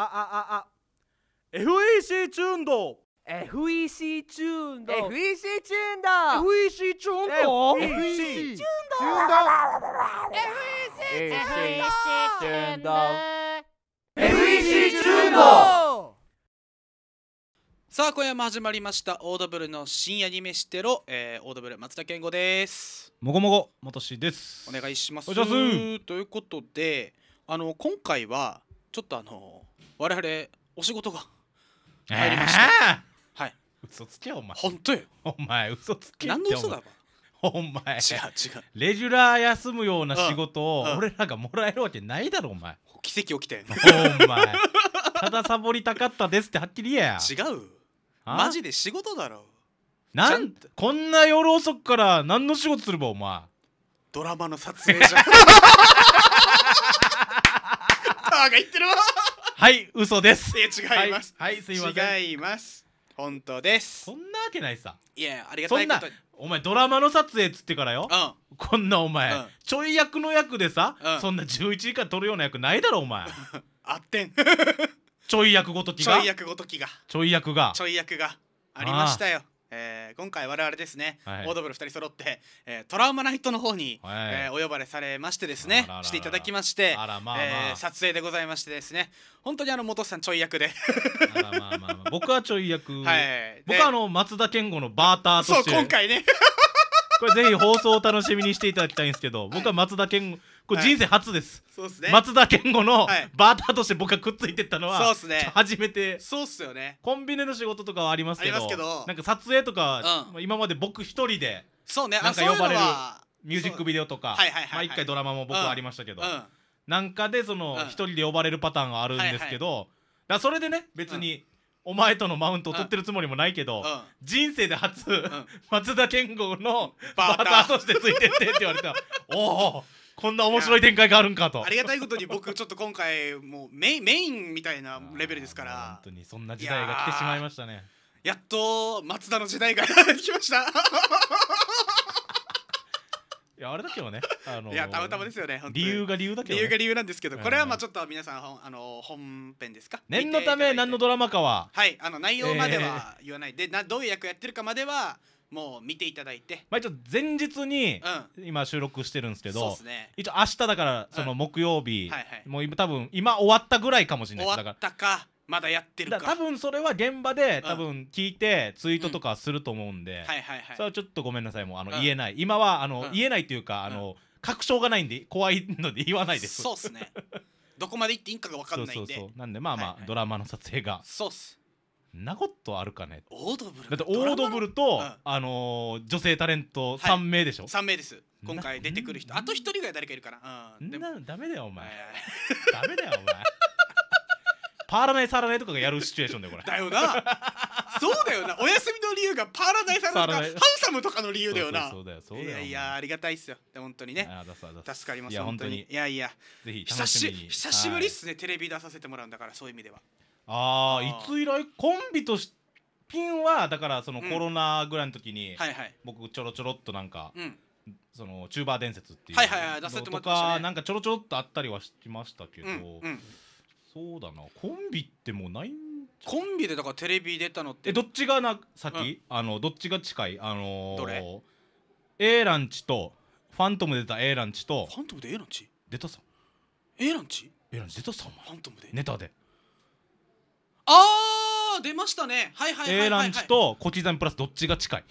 ああああ FEC チューンド FEC チューンド FEC チューンド FEC チューンド FEC チューンド FEC チューンド FEC チューンドさあ今夜も始まりましたオードブルのアニメ飯テロ、えー、オードブル松田健吾ですもごもごもとしですお願いしますということであの今回はちょっとあの我々お仕事が入りましたはい嘘つけお前本当よお前嘘つけ何の嘘だお前違う違うレギュラー休むような仕事を俺らがもらえるわけないだろお前奇跡起きてんお前ただサボりたかったですってはっきり言えや違うマジで仕事だろなんこんな夜遅くから何の仕事するばお前ドラマの撮影じゃんタワーが言ってるわはい嘘ですえ違いますはい、すいません違います本当ですそんなわけないさいやありがたいとそんなお前ドラマの撮影っつってからよ、こんなお前、ちょい役の役でさ、そんな十一時間撮るような役ないだろお前 あってん ちょい役ごときがちょい役ごときがちょい役がちょい役がありましたよえー、今回我々ですね、はい、オードブル2人揃って、えー、トラウマナイトの方に、はい、えー、お呼ばれされましてですねしていただきましてえ撮影でございましてですね本当にあの元さんちょい役で僕はちょい役、はい、僕はあの松田健吾のバーターとしてそう今回ねこれぜひ放送を楽しみにしていただきたいんですけど僕は松田健吾これ人生初です、そうですね松田健吾のバーターとして僕がくっついてったのはそうすね初めてそうっすよねコンビニの仕事とかはありますけどなんか撮影とか、今まで僕一人でそうねなんか呼ばれるミュージックビデオとか一回ドラマも僕はありましたけど、なんかでその一人で呼ばれるパターンがあるんですけど、だそれでね別に、お前とのマウントを取ってるつもりもないけど、うん、人生で初、うん、松田健吾のバーターとしてついてってって言われた おおこんな面白い展開があるんかとありがたいことに僕ちょっと今回もうメイメインみたいなレベルですから本当にそんな時代が来てしまいましたねやっと松田の時代が 来ましたいやあれだけはね、あのー、いやたまたまですよね理由が理由だけど、ね、理由が理由なんですけどこれはまあちょっと皆さん、あのー、本編ですか念のため何のドラマかははいあの内容までは言わない、えー、でなどういう役やってるかまではもう見ていただいて、まあ、一応前日に今収録してるんですけど、うんね、一応明日だからその木曜日、うんはいはい、もう多分今終わったぐらいかもしれない終わったかまだやってるか多分それは現場で多分聞いてツイートとかすると思うんで、それはちょっとごめんなさいもうあの、言えない今はあの、言えないというかあの、確証がないんで怖いので言わないですそうっすねどこまで行っていいかが分かんないんでそうそうなんでまあまあ、ドラマの撮影がそうっすなことあるかねオードブルだってオードブルと、あの女性タレント3名でしょ、は3名です今回出てくる人あと1人ぐらい誰かいるかなうんなダメだよお前ダメだよお前パーラナイサーラナイとかがやるシチュエーションだよこれだよなそうだよなお休みの理由がパーラナイサーラナイハンサムとかの理由だよなそうだよそうだよいやいやありがたいっすよ本当にね助かります本当にいやいやぜひ久し久しぶりっすね、はい、テレビ出させてもらうんだからそういう意味ではああいつ以来コンビとしピンはだからそのコロナぐらいの時に、僕ちょろちょろっとなんか、そのチューバー伝説っていうはいはいはい出せてもとかなんかちょろちょろっとあったりはしましたけど、そうだなコンビってもうないんコンビでだからテレビ出たのってえどっちがな先、うん、あのどっちが近いあのー、どれ A ランチとファントム出た A ランチとファントムで A ランチ出たさ A ランチ A ランチ出たさファントムでネタであ出ましたねはいはいはいはい、はい、A ランチとチザみプラスどっちが近い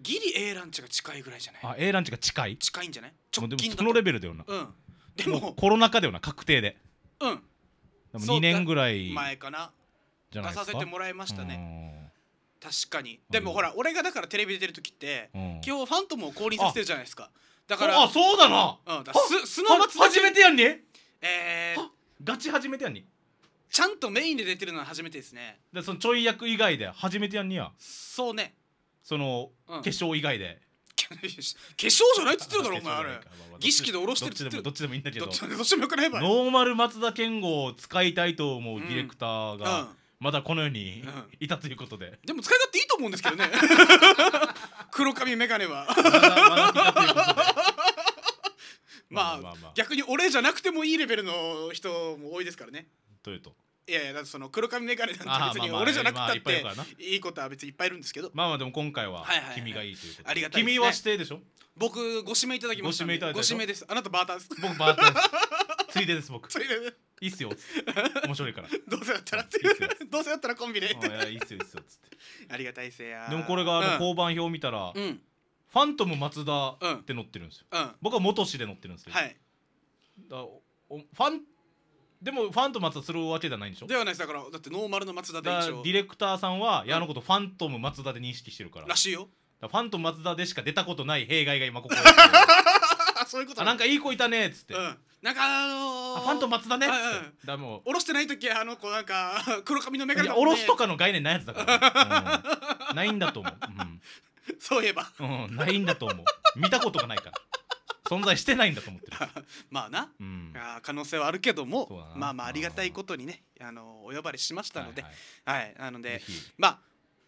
ギリ A ランチが近いぐらいじゃないあ A ランチが近い近いんじゃない直近だそのレベルだよなうんでもコロナ禍だよな確定でうんでも2年ぐらい前かな出させてもらいましたね確かにでもほら俺がだからテレビ出てる時って基本ファントムを降臨させてるじゃないですかだからあそうだな、うん、だすスノーマチ。初めてやんねえー、ガチ初めてやんねちゃんとメインで出てるのは初めてですねでそのちょい役以外で初めてやんねやそうねその、化粧以外で化粧じゃないっつってるだろお前あれ儀式で下ろしてるっつってるどっちでもいいんだけどどっちでもよくないノーマル松田健吾を使いたいと思うディレクターがまだこの世にいたということで、でも使い勝手いいと思うんですけどね黒髪眼鏡はまあ逆に俺じゃなくてもいいレベルの人も多いですからねというといやいやだってその黒髪眼鏡なんて別に俺じゃなくたっていいことは別にいっぱいいるんですけどまあまあでも今回は君がいいということで、はいはい、ありがたい、ね、君は指定でしょ僕ご指名いただきましたご指名いただご指名ですあなたバーターです僕バーターですついでです僕ついでいいっすよっっ面白いからどうせだったらってどうせだったらコンビでいやいいっすよいいっすよっつってありがたいせやでもこれがあの交番表見たら、うん、ファントム松田って載ってるんですよ、うん、僕は元氏で載ってるんですよ、はい、だおファンでもファントム松田するわけじゃないんでしょではないですだからだってノーマルの松田でだからディレクターさんは矢のことファントム松田で認識してるかららしいよファントム松田でしか出たことない弊害が今ここにあ そういうことあなんかいい子いたねっつって、うんなんかあのー、あファントム松田ねっつって、うんうんだもう下ろしてない時あの子なんか 黒髪の眼い鏡おろすとかの概念ないやつだから、うんないんだと思う、そういえばうん、ないんだと思う見たことがないから存在してないんだと思ってる まあな、うん、可能性はあるけどもまあまあありがたいことにねあのお呼ばれしましたので、はい、はいはい、なのでまあ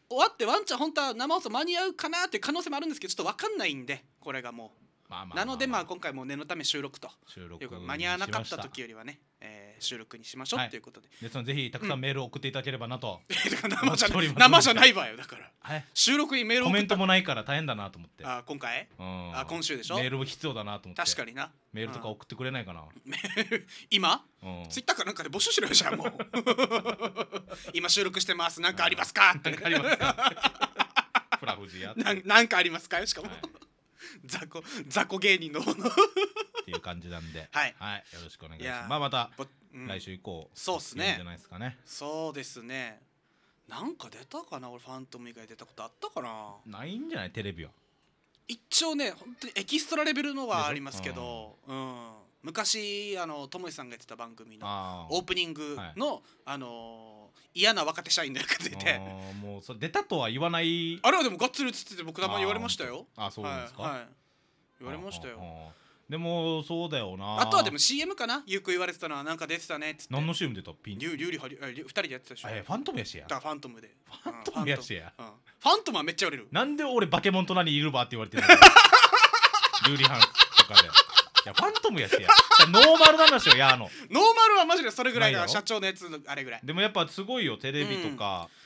終わってワンちゃん本当は生放送間に合うかなっていう可能性もあるんですけどちょっと分かんないんでこれがもう。まあまあまあまあ、なのでまあ今回も念のため収録と収録間に合わなかった時よりはねえー、収録にしましょうと、はい、うことででそのぜひたくさんメールを送っていただければなと、うん、生じゃ生じゃない場合よだからはい、収録にメールコメントもないから大変だなと思ってあ今回あ今週でしょメールも必要だなと思って確かになメールとか送ってくれないかな 今ツイッターかなんかで募集しろよじゃんもう 今収録してます何かありますかっかありますかフラフジやなんかありますかよ しかも、はい、雑魚雑魚芸人のっていう感じなんで、はい、はい、よろしくお願いします。まあまた、うん、来週以降、そうですね。じゃないですかね。そうですね。なんか出たかな、俺ファントム以外出たことあったかな。ないんじゃないテレビは。一応ね、本当にエキストラレベルのはありますけど、うん、うん、昔あのともいさんがやってた番組のオープニングの、はい、あの嫌な若手社員で出てもうそれ出たとは言わないあれはでもがっつり映ってて僕たまに言われましたよあそうですか、はい、はい言われましたよ。でもそうだよなあとはでも CM かなよく言われてたのはなんか出てたねっつって何の CM 出たピンリュウリュウリハ2人でやってたでしょえファントムやしやだファントムでファントムやしや、ファントムはめっちゃ売れるなんで俺バケモン隣いるばって言われてるのリュウリハンとかでいやファントムやしやノーマルなんだしよやあのノーマルはマジでそれぐらいだ社長のやつあれぐらいでもやっぱすごいよテレビとか、ー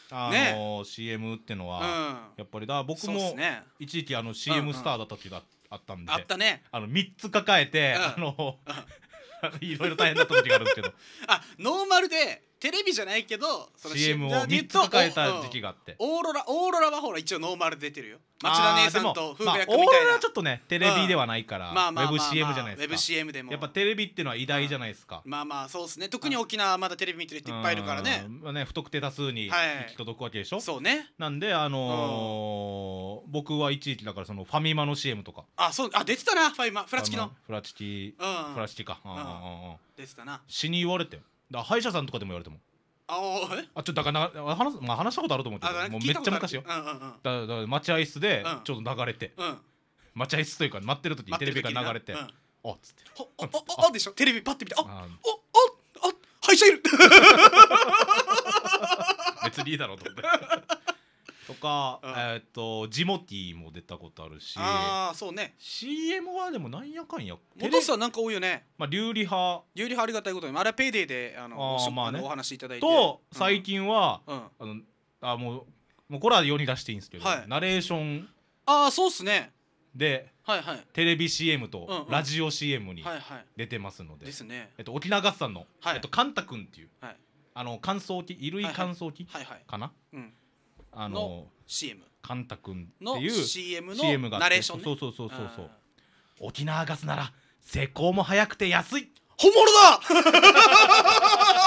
CM ってのは、やっぱりだ僕も、一時期あの CM スターだった時だって、あったんであったねあの3つ抱えて、うん、あの、うん、いろいろ大変だった時があるんですけどあノーマルでテレビじゃないけどその CM を3つ抱えた時期があってオーロラオーロラはほら一応ノーマル出てるよ町田姉さんと風雅役みたいな、まあ、オーロラちょっとねテレビではないから、うんまあまあまあまあ、ウェブ CM じゃないですかウェブ CM でもやっぱテレビっていうのは偉大じゃないですか、うん、まあまあそうですね特に沖縄まだテレビ見てる人いっぱいいるからね,、まあね、不特定多数に行き届くわけでしょ、はい、そうねなんであのーうん、僕は一時期だからそのファミマの CM とかあそうあ出てたなファミマフラチキのフラチキ、フラチキか、うんうんうん、出てたな死に言われてよだ歯医者さんとかでも言われてもあえあちょっとだからな話,、まあ、話したことあると思うけどもうめっちゃ昔よ、うんうんうん、だだ待合室でちょっと流れて、うん、待合室というか待ってる時にテレビが流れて「あ、うん、っつって「あっああでしょテレビパッて見て「あっあっあっ歯医者いる! 」別にいいだろうと思ってとか、うん、えっとジモティも出たことあるしああそうね CM はでもなんやかんや元さなんか多いよねまあ流利派流利派ありがたいことにあれペイデーであのあまあ、ね、お話いただいてと、うん、最近は、うん、あのあもうもうこれは世に出していいんですけど、はい、ナレーションああそうっすねで、はいはい、テレビ CM とラジオ CM に出てますので、ですね、えっと、沖縄合さんの、はいえっと、カンタ君っていう、はい、あの乾燥機衣類乾燥機かな、はいはいはいはい、うんあの CM カンタ君っていう CM の CM がナレーション、そうそうそうそうそう沖縄ガスなら施工も早くて安い本物だ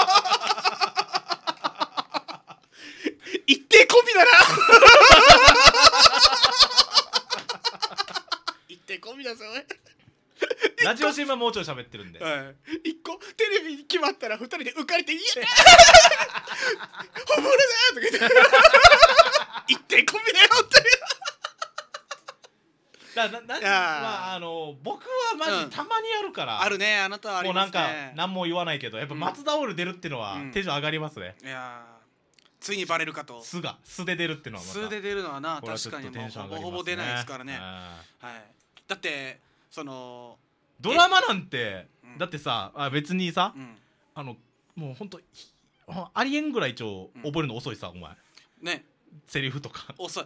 ラジオ新聞もうちょい喋ってるんで、はい、一個テレビに決まったら二人で浮かれて「イエーイ!」「本とか言って「一点コンビだよ!」ってだななまああの僕はマジ、たまにあるからあるねあなたはあもうなんか何も言わないけどやっぱ松田オール出るっていうのは、テンション上がりますねいやついにバレるかと素が素で出るってのはまたで出るのはなは確かにもうほぼほぼ出ないですからね、はい、だってそのドラマなんて、だってさあ別にさ、うん、あのもうほんとありえんぐらい一応覚えるの遅いさ、お前ねセリフとか遅い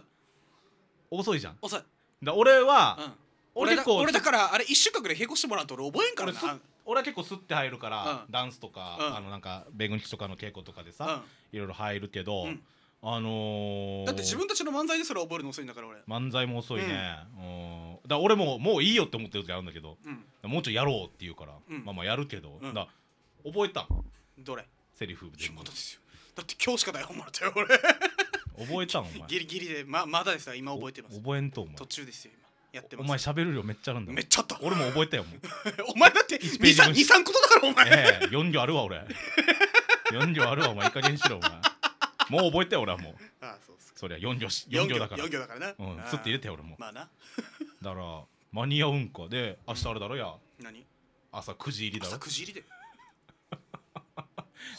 遅いじゃん遅いだ俺は、うん俺だ俺だからあれ1週間ぐらい並行してもらうと俺覚えんからな俺は結構スッて入るから、うん、ダンスとか、うん、あのなんか弁護士とかの稽古とかでさ、うん、いろいろ入るけど、あのー、だって自分たちの漫才ですら覚えるの遅いんだから俺漫才も遅いね、うん、だ俺ももういいよって思ってる時あるんだけど、うん、もうちょいやろうって言うから、うん、まあまあやるけど、だ覚えたどれセリフでまだですよだって今日しか台本もらったよ俺 覚えたんお前ギリギリでままだです今覚えてます覚えんとお前途中ですよ今やってますお前喋る量めっちゃあるんだめっちゃあった俺も覚えたよもう お前だって23個だからお前、えー、4行あるわ俺4行あるわお前いい加減しろお前もう覚えて俺はもうあそうっすかそりゃ4行し四行だから4行だからなうんすって入れて俺もまあなだから間に合うんかで明日あれだろや何朝9時入りだ朝9時入り で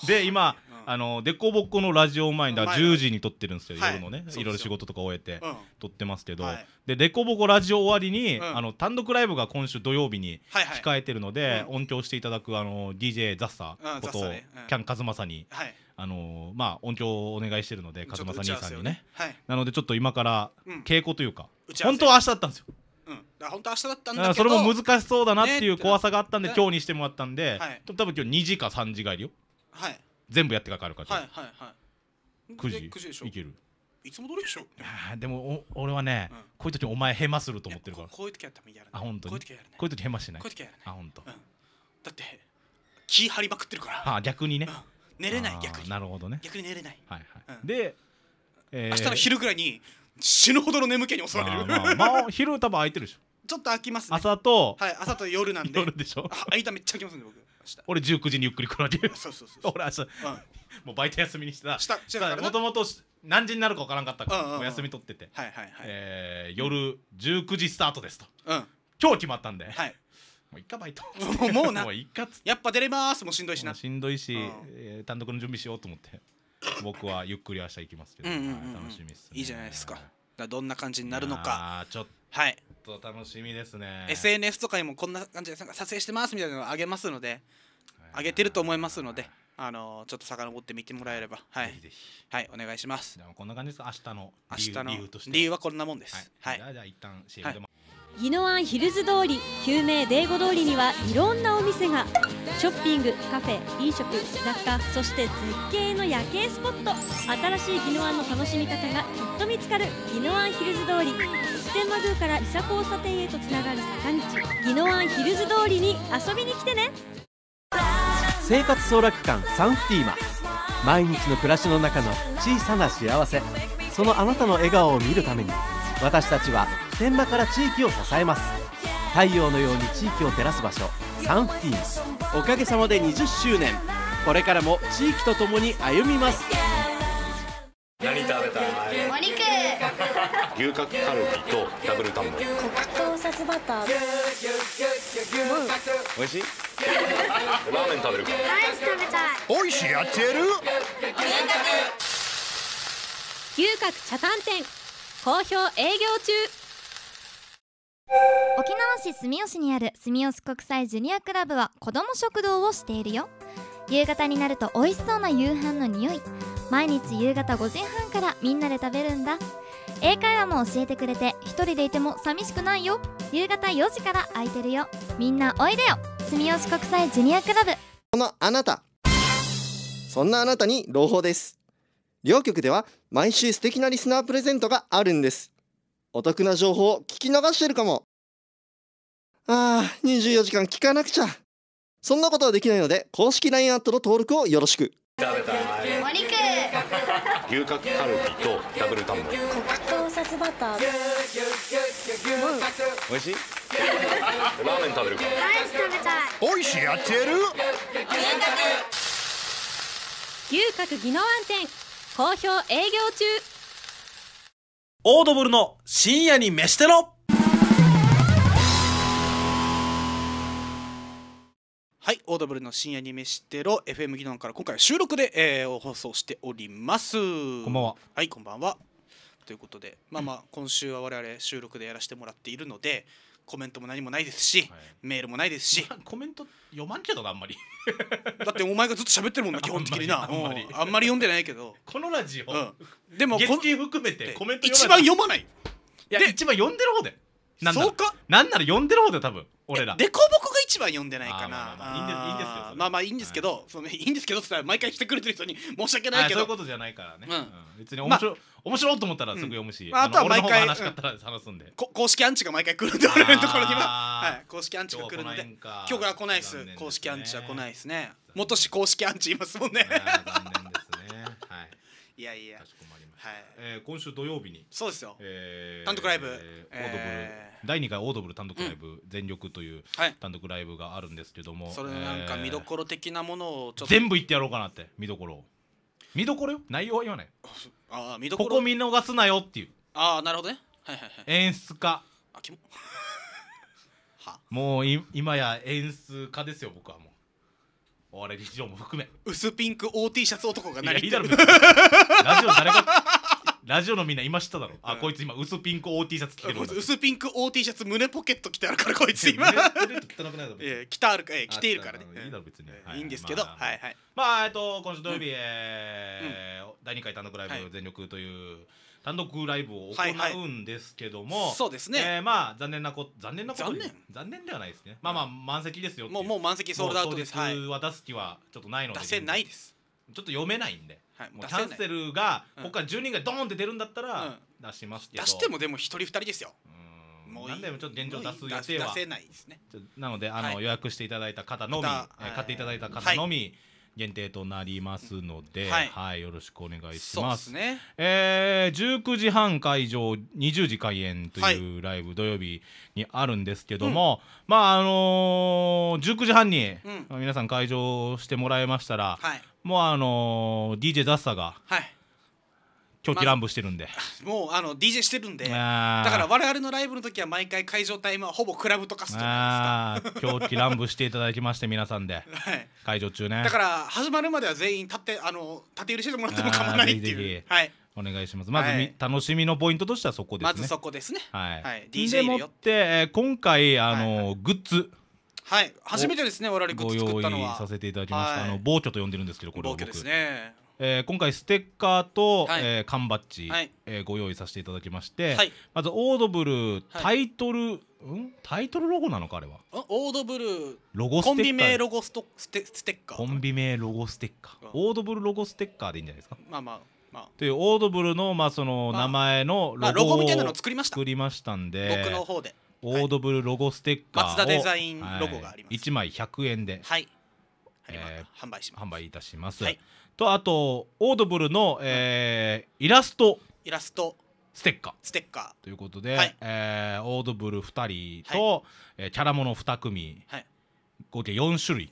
で今うんあのデコボコのラジオ前にだから10時に撮ってるんですよ夜のねそういろいろ仕事とか終えてうん撮ってますけどはいでデコボコラジオ終わりにうんあの単独ライブが今週土曜日に控えてるのでう音響していただくあの DJ ザッサうんことザッサねうんキャンカズマサにはいあのー、まあ音響をお願いしてるので風間さん兄さんにね、はい、なのでちょっと今から稽古というか、うん、本当は明日だったんですよ、うん、だ本当明日だったんだそれも難しそうだなっていう怖さがあったんで、ね、今日にしてもらったんで、はい、多分今日2時か3時帰りよ、はい、全部やってかかるからはいはいはい9時 ,9 時でしょいけるいつも通りでしょでもお俺はね、うん、こういう時お前ヘマすると思ってるからこういう時やったらやらないあ本当にこういう時ヘマしないこういう時やらないあ本当、うん、だって気張りまくってるからあ逆にね、うん寝れない逆になるほどね逆に寝れない、はいはいうん、で、えー、明日の昼ぐらいに死ぬほどの眠気に襲われる、まあ、まあ、昼多分空いてるでしょ ちょっと空きます、ね、朝とはい朝と夜なんで夜でしょ間めっちゃ空きますんで僕俺19時にゆっくり来られるそうそうそう 俺明日、うん、もうバイト休みにしてたしたもともと何時になるか分からんかったから、うんうんうん、お休み取ってて、はいはいはいえー、夜19時スタートですと、うん、今日決まったんで、はい、もういっかバイト もうなもういっかっっやっぱ出れますもうしんどいしなしんどいし、えー、単独の準備しようと思って僕はゆっくり明日行きますけど、うんうんうんはい、楽しみです、ね、いいじゃないですかだどんな感じになるのかちょっと、はい、楽しみですね SNS とかにもこんな感じで撮影してますみたいなのをあげますのであげてると思いますのであのちょっと遡って見てもらえればはいはいお願いしますこんな感じです明日の明日の理由はこんなもんですはい、はい、じゃあ一旦 CM でも、はい宜野湾ヒルズ通り救命デーゴ通りにはいろんなお店がショッピングカフェ飲食雑貨そして絶景の夜景スポット新しい宜野湾の楽しみ方がきっと見つかる宜野湾ヒルズ通り普天満宮から伊佐交差点へとつながる坂道宜野湾ヒルズ通りに遊びに来てね生活総楽館サンフティーマ毎日の暮らしの中の小さな幸せそのあなたの笑顔を見るために私たちは天間から地域を支えます太陽のように地域を照らす場所サンフティーおかげさまで20周年これからも地域とともに歩みます何食べたいお肉牛角カルビとダブルタンボリ黒糖サバター美味しいラーメン食べるかライス食べたい美味しいやってる牛角茶炭店好評営業中沖縄市住吉にある住吉国際ジュニアクラブは子ども食堂をしているよ夕方になると美味しそうな夕飯の匂い毎日夕方5時半からみんなで食べるんだ英会話も教えてくれて一人でいても寂しくないよ夕方4時から空いてるよみんなおいでよ住吉国際ジュニアクラブこのあなたそんなあなたに朗報です両局では毎週素敵なリスナープレゼントがあるんですお得な情報を聞き逃してるかもああ24時間聞かなくちゃそんなことはできないので公式 LINE アットの登録をよろしく食べたいお肉牛角カルビとダブルタンモ黒糖サツバターうん美味しいラーメン食べるかライス食べたい美味しいやってる牛角牛角技能暗転好評営業中オードブルの深夜に飯テロはい、オードブルの深夜に飯テロ FM 技能から今回は収録で、えー、放送しておりますこんばんははいこんばんはということでまあまあ今週は我々収録でやらせてもらっているのでコメントも何もないですし、はいメールもないですし、まあコメント読まんけどなあんまりだってお前がずっと喋ってるもんな 基本的になああんまりあんまり読んでないけど、このラジオ、うん、でも月こ金含めてコメント一読ま番ない読まないいやで一番読んでる方でなんならそうかなんなら読んでる方で多分俺らでこボコが一番読んでないかなまあまあいいんですけどまあまあいいんですけど、そのいいんですけどって言ったら毎回来てくれてる人に申し訳ないけけそういどうことじゃないからね、うんうん別に面白、面白いと思ったらすぐ読むし、まあ、あとは毎回話しかっ話すんで、公式アンチが毎回来るんで俺のところには、はい、公式アンチが来るので今日から来ないです公式アンチは来ないですね元氏公式アンチいますもんね残念ですねはいいやいやかしこまりました、はいえー、今週土曜日にそうですよ、えー、単独ライブ、えー、オードブル、第2回オードブル単独ライブ「全力」という単独ライブがあるんですけども、それなんか見どころ的なものをちょっと全部言ってやろうかなって見どころを見どころよ内容は言わないああ見どころここ見逃すなよっていうああなるほどねはいはいはい演出家あきも はもうい今や演出家ですよ僕はもう俺笑い劇も含め薄ピンク O T シャツ男がいやいいだろラジオ誰がラジオのみんな今知っただろ、うあこいつ今薄ピンク OT シャツ着てる薄ピンク OT シャツ胸ポケット着てあるからこいつ今 えー、着ているからねいいだろ別に、い、いんですけど、まあ、はいはいまあえっと今週土曜日、え第2回単独ライブ全力という、単独ライブを行うんですけども、そうですね、まあ残念なこと残念なこと残念ではないですねまあまあ満席ですよもうもう満席ソールドアウトです出す気はちょっとないので出せないですちょっと読めないんではい、キャンセルが他10人がドーンって出るんだったら出しますけど、出してもでも一人二人ですよもう何でもちょっと現状出す予定は出せないですねなのであの、はい予約していただいた方のみ、まえ買っていただいた方のみ限定となりますので、ははいよろしくお願いしそうまですす。ねえー、19時半会場20時開演というライブ土曜日にあるんですけども、まああのー19時半に、皆さん会場してもらえましたら、はいもうあのー、DJ 雑さがはい狂気乱舞してるんで、もうあの DJ してるんでだあーから我々のライブの時は毎回会場タイムはほぼクラブとかすじゃあー狂気乱舞していただきまして皆さんで はい、会場中ねだから始まるまでは全員立ってあの立て入れしてもらっても構わないっていうぜひぜひはい、お願いしますまずみ、はい楽しみのポイントとしてはそこですまずそこですねはい、はい DJ でいもよっよて、えー今回あのーグッズはい初めてですね我々グッズ作ったのはご用意させていただきました、はい、あの防拠と呼んでるんですけどこれは僕ですねえー、今回ステッカーと、はい、えー、缶バッジ、はい、えー、ご用意させていただきまして、はい、まずオードブルタイトル、はい、うんタイトルロゴなのかあれはオードブルロゴコンビ名ロゴストステステッカーコンビ名ロゴステッカー、うん、オードブルロゴステッカーでいいんじゃないですかまあまあまあ、というオードブルの,、まあその名前のロゴ,、まあ、ロゴみたいなのを作りました作りましたんで僕の方でオードブルロゴステッカーを、松田デザインロゴがあります、1枚100円で、はいえー、販売します販売いたします、はい、とあとオードブルの、えー、イラストイラストステッカーステッカーということで、はい、えー、オードブル2人と、はい、えー、キャラもの2組、はい、合計4種類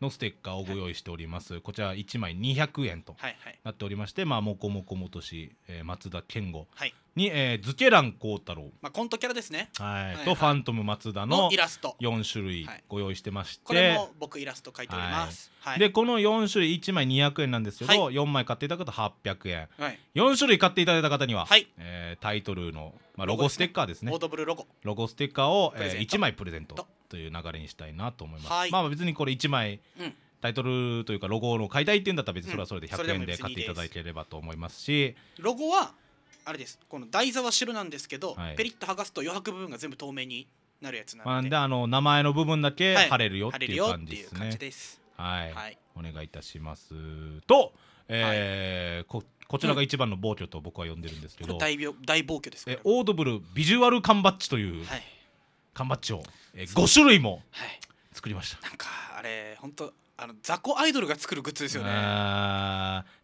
のステッカーをご用意しております、はい、こちら1枚200円となっておりまして、はいはい、まあ、もこもこもとし、えー、松田健吾、はい、に、えー、ズケラン光太郎、まあ、コントキャラですねはい、はい、とファントム松田のイラスト4種類ご用意してまして、これも僕イラスト書いております、はいでこの4種類1枚200円なんですけど、は4枚買っていただくと800円、はい、4種類買っていただいた方には、はいえー、タイトルの、まあ、ロゴステッカーですねオードブルロゴロゴステッカーを、えー、1枚プレゼントという流れにしたいなと思います、はい、まあ別にこれ1枚、うんタイトルというかロゴを買いたいっていうんだったら別にそれはそれで100円で買っていただければと思いますし、ロゴはあれですこの台座は白なんですけど、はい、ペリッと剥がすと余白部分が全部透明になるやつなので,、であの名前の部分だけ貼れるよっていう感じですね。はい、はい、お願いいたしますと、えー、はい、ここちらが一番の暴挙と僕は呼んでるんですけど、うん、大大暴挙ですえオードブルビジュアル缶バッジという缶バッジを、えー、5種類も作りました、はい、なんかあれ本当あの雑魚アイドルが作るグッズですよね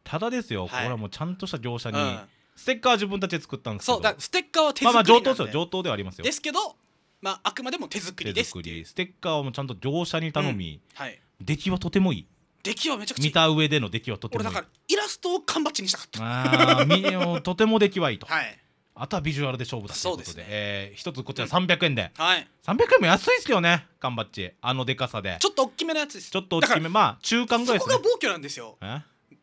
ただですよ、これはもうちゃんとした業者に、うんステッカーは自分たちで作ったんですけどそうだステッカーは手まあまあ作り上で、等ですよ上等ではありますよですけど、まあ、あくまでも手作りです作りステッカーをもうちゃんと業者に頼み、はい、出来はとてもいい出来はめちゃくちゃい見た上での出来はとてもいいいだからイラストを缶バッチにしたかったあーとても出来はいいと、はいあとはビジュアルで勝負だということでそうですねえー一つこちら300円で、はい300円も安いですけどね缶バッチあのでかさでちょっと大きめのやつですちょっと大きめまあ中間ぐらいですこが暴挙なんですよえ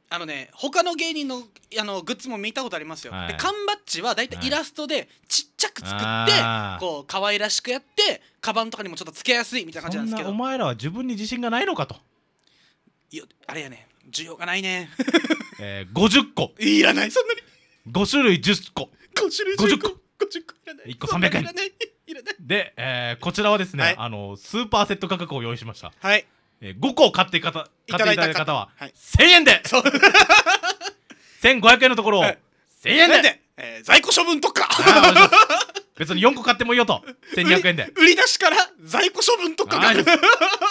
あのね他の芸人のあのグッズも見たことありますよ、はい、で缶バッジは大体イラストでちっちゃく作って、はい、こう可愛らしくやってカバンとかにもちょっとつけやすいみたいな感じなんですけどお前らは自分に自信がないのかといやあれやね需要がないね えー、50個いらないそんなに5種類10個5種類10個 ,50 個50個1個300円いらないで、えー、こちらはですね、はい、あのスーパーセット価格を用意しましたはいえー、5個買っていただいた方は、はい、1000円で、1500円のところを、はい、1000円でえー、在庫処分とか別に4個買ってもいいよと1200 円で売り出しから在庫処分とかい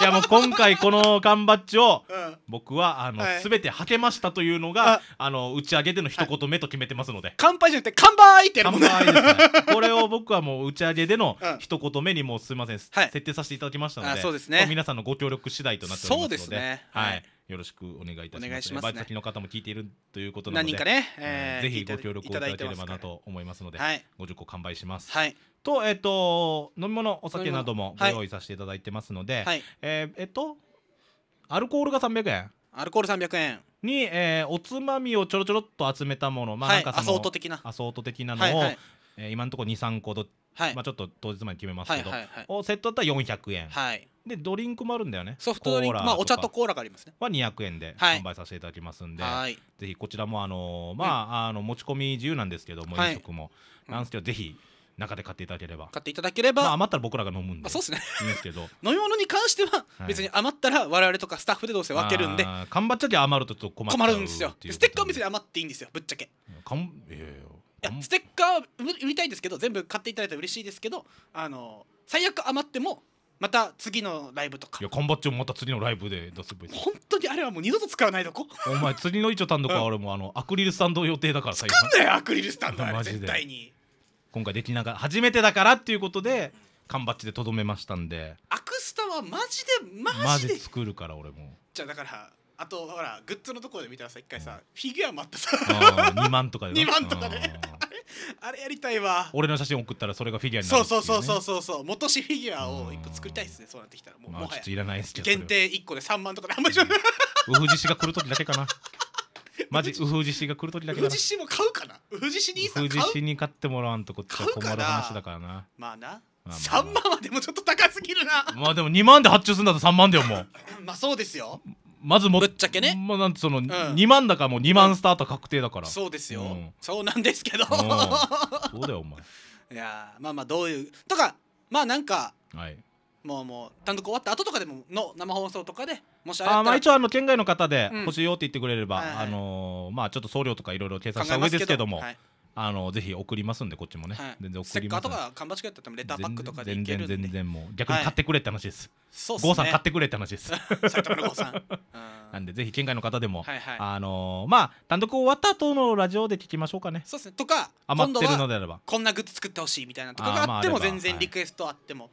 やもう今回この缶バッジを、僕はあの、はい、全てはけましたというのがあの打ち上げでの一言目と決めてますので、乾杯じゃなくて乾杯ってやるもん、ね、ねこれを僕はもう打ち上げでの一言目にもうすみません、設定させていただきましたので皆さんのご協力次第となっておりますのでそうですねはいよろしくお願いいたします、ね。します、ね、バイト先の方も聞いているということなので、何人かね、えー、ぜひご協力をいただければなと思いますので、はい、50個完売します。はい。とえっ、ー、と飲み物お酒などもご用意させていただいてますので、はい、えー、えっとアルコールが300円。アルコール300円。に、えー、おつまみをちょろちょろっと集めたもの、まあ、なんかその、アソート的なアソート的なのを、はいはい、えー、今のところ23個どはいまあ、ちょっと当日まで決めますけど、はいはいはいおセットだったら400円、はいでドリンクもあるんだよねソフトドリンクまあお茶とコーラがありますねは200円で販売させていただきますんで、はいぜひこちらもあのーまあ、あの持ち込み自由なんですけども、はい飲食も、うんなんですけどぜひ中で買っていただければ、買っていただければ、まあ、余ったら僕らが飲むんであそうですねいいですけど 飲み物に関しては別に余ったら我々とかスタッフでどうせ分けるんであー缶バッチャで余るとちょっと困っ困るんですよステッカーは別に余っていいんですよぶっちゃけいや缶えややステッカー売りたいですけど全部買っていただいたら嬉しいですけどあの最悪余ってもまた次のライブとかいや缶バッジをまた次のライブで出すばい本当にあれはもう二度と使わないとこお前釣りの一丁単独は俺もあの、アクリルスタンド予定だから最近使うんだよアクリルスタンドはマジで絶対に今回できながら初めてだからっていうことで缶バッジでとどめましたんでアクスタはマジでママジジで作るから俺もじゃあだからあとほらグッズのところで見たらさ一回さフィギュアもあったさ2万とかで2万とかで、ね、あれやりたいわ俺の写真送ったらそれがフィギュアになる、ね、そうそうそうそうそう元しフィギュアを1個作りたいっすねそうなってきたらもう、まあ、ちょっといらないですけど限定1個で3万とかであんまりじょないウフジシが来る時だけかなマジウフジシが来る時だけだウフジシも買うかなウフジシにウフジシに買ってもらわんとこっちは困る話だからなまなまあまあまあ、3万はでもちょっと高すぎるなまあでも2万で発注するんだと3万だよもうまあそうですよまずもぶっちゃけね、まあ、なんその2万だからもう2万スタート確定だから、そうですよ、そうなんですけど、そうだよお前 いやまあまあどういうとかまあなんか、はい、もうもう単独終わった後とかでもの生放送とかでもしああまあ一応あの県外の方で欲しいよって言ってくれれば、あのまあちょっと送料とかいろいろ計算した上ですけども、はいあのぜひ送りますんでこっちもね、はい、全然送りますとか缶バッチやってもレターパックとかでいけるんで全然全然もう逆に買ってくれって話です、はい、ね郷さん買ってくれって話です埼玉のさんなんでぜひ県外の方でも、はいはい、あのー、まあ単独終わった後のラジオで聞きましょうかねそうですねとか余ってるのであればこんなグッズ作ってほしいみたいなとかがあっても全然リクエストあっても、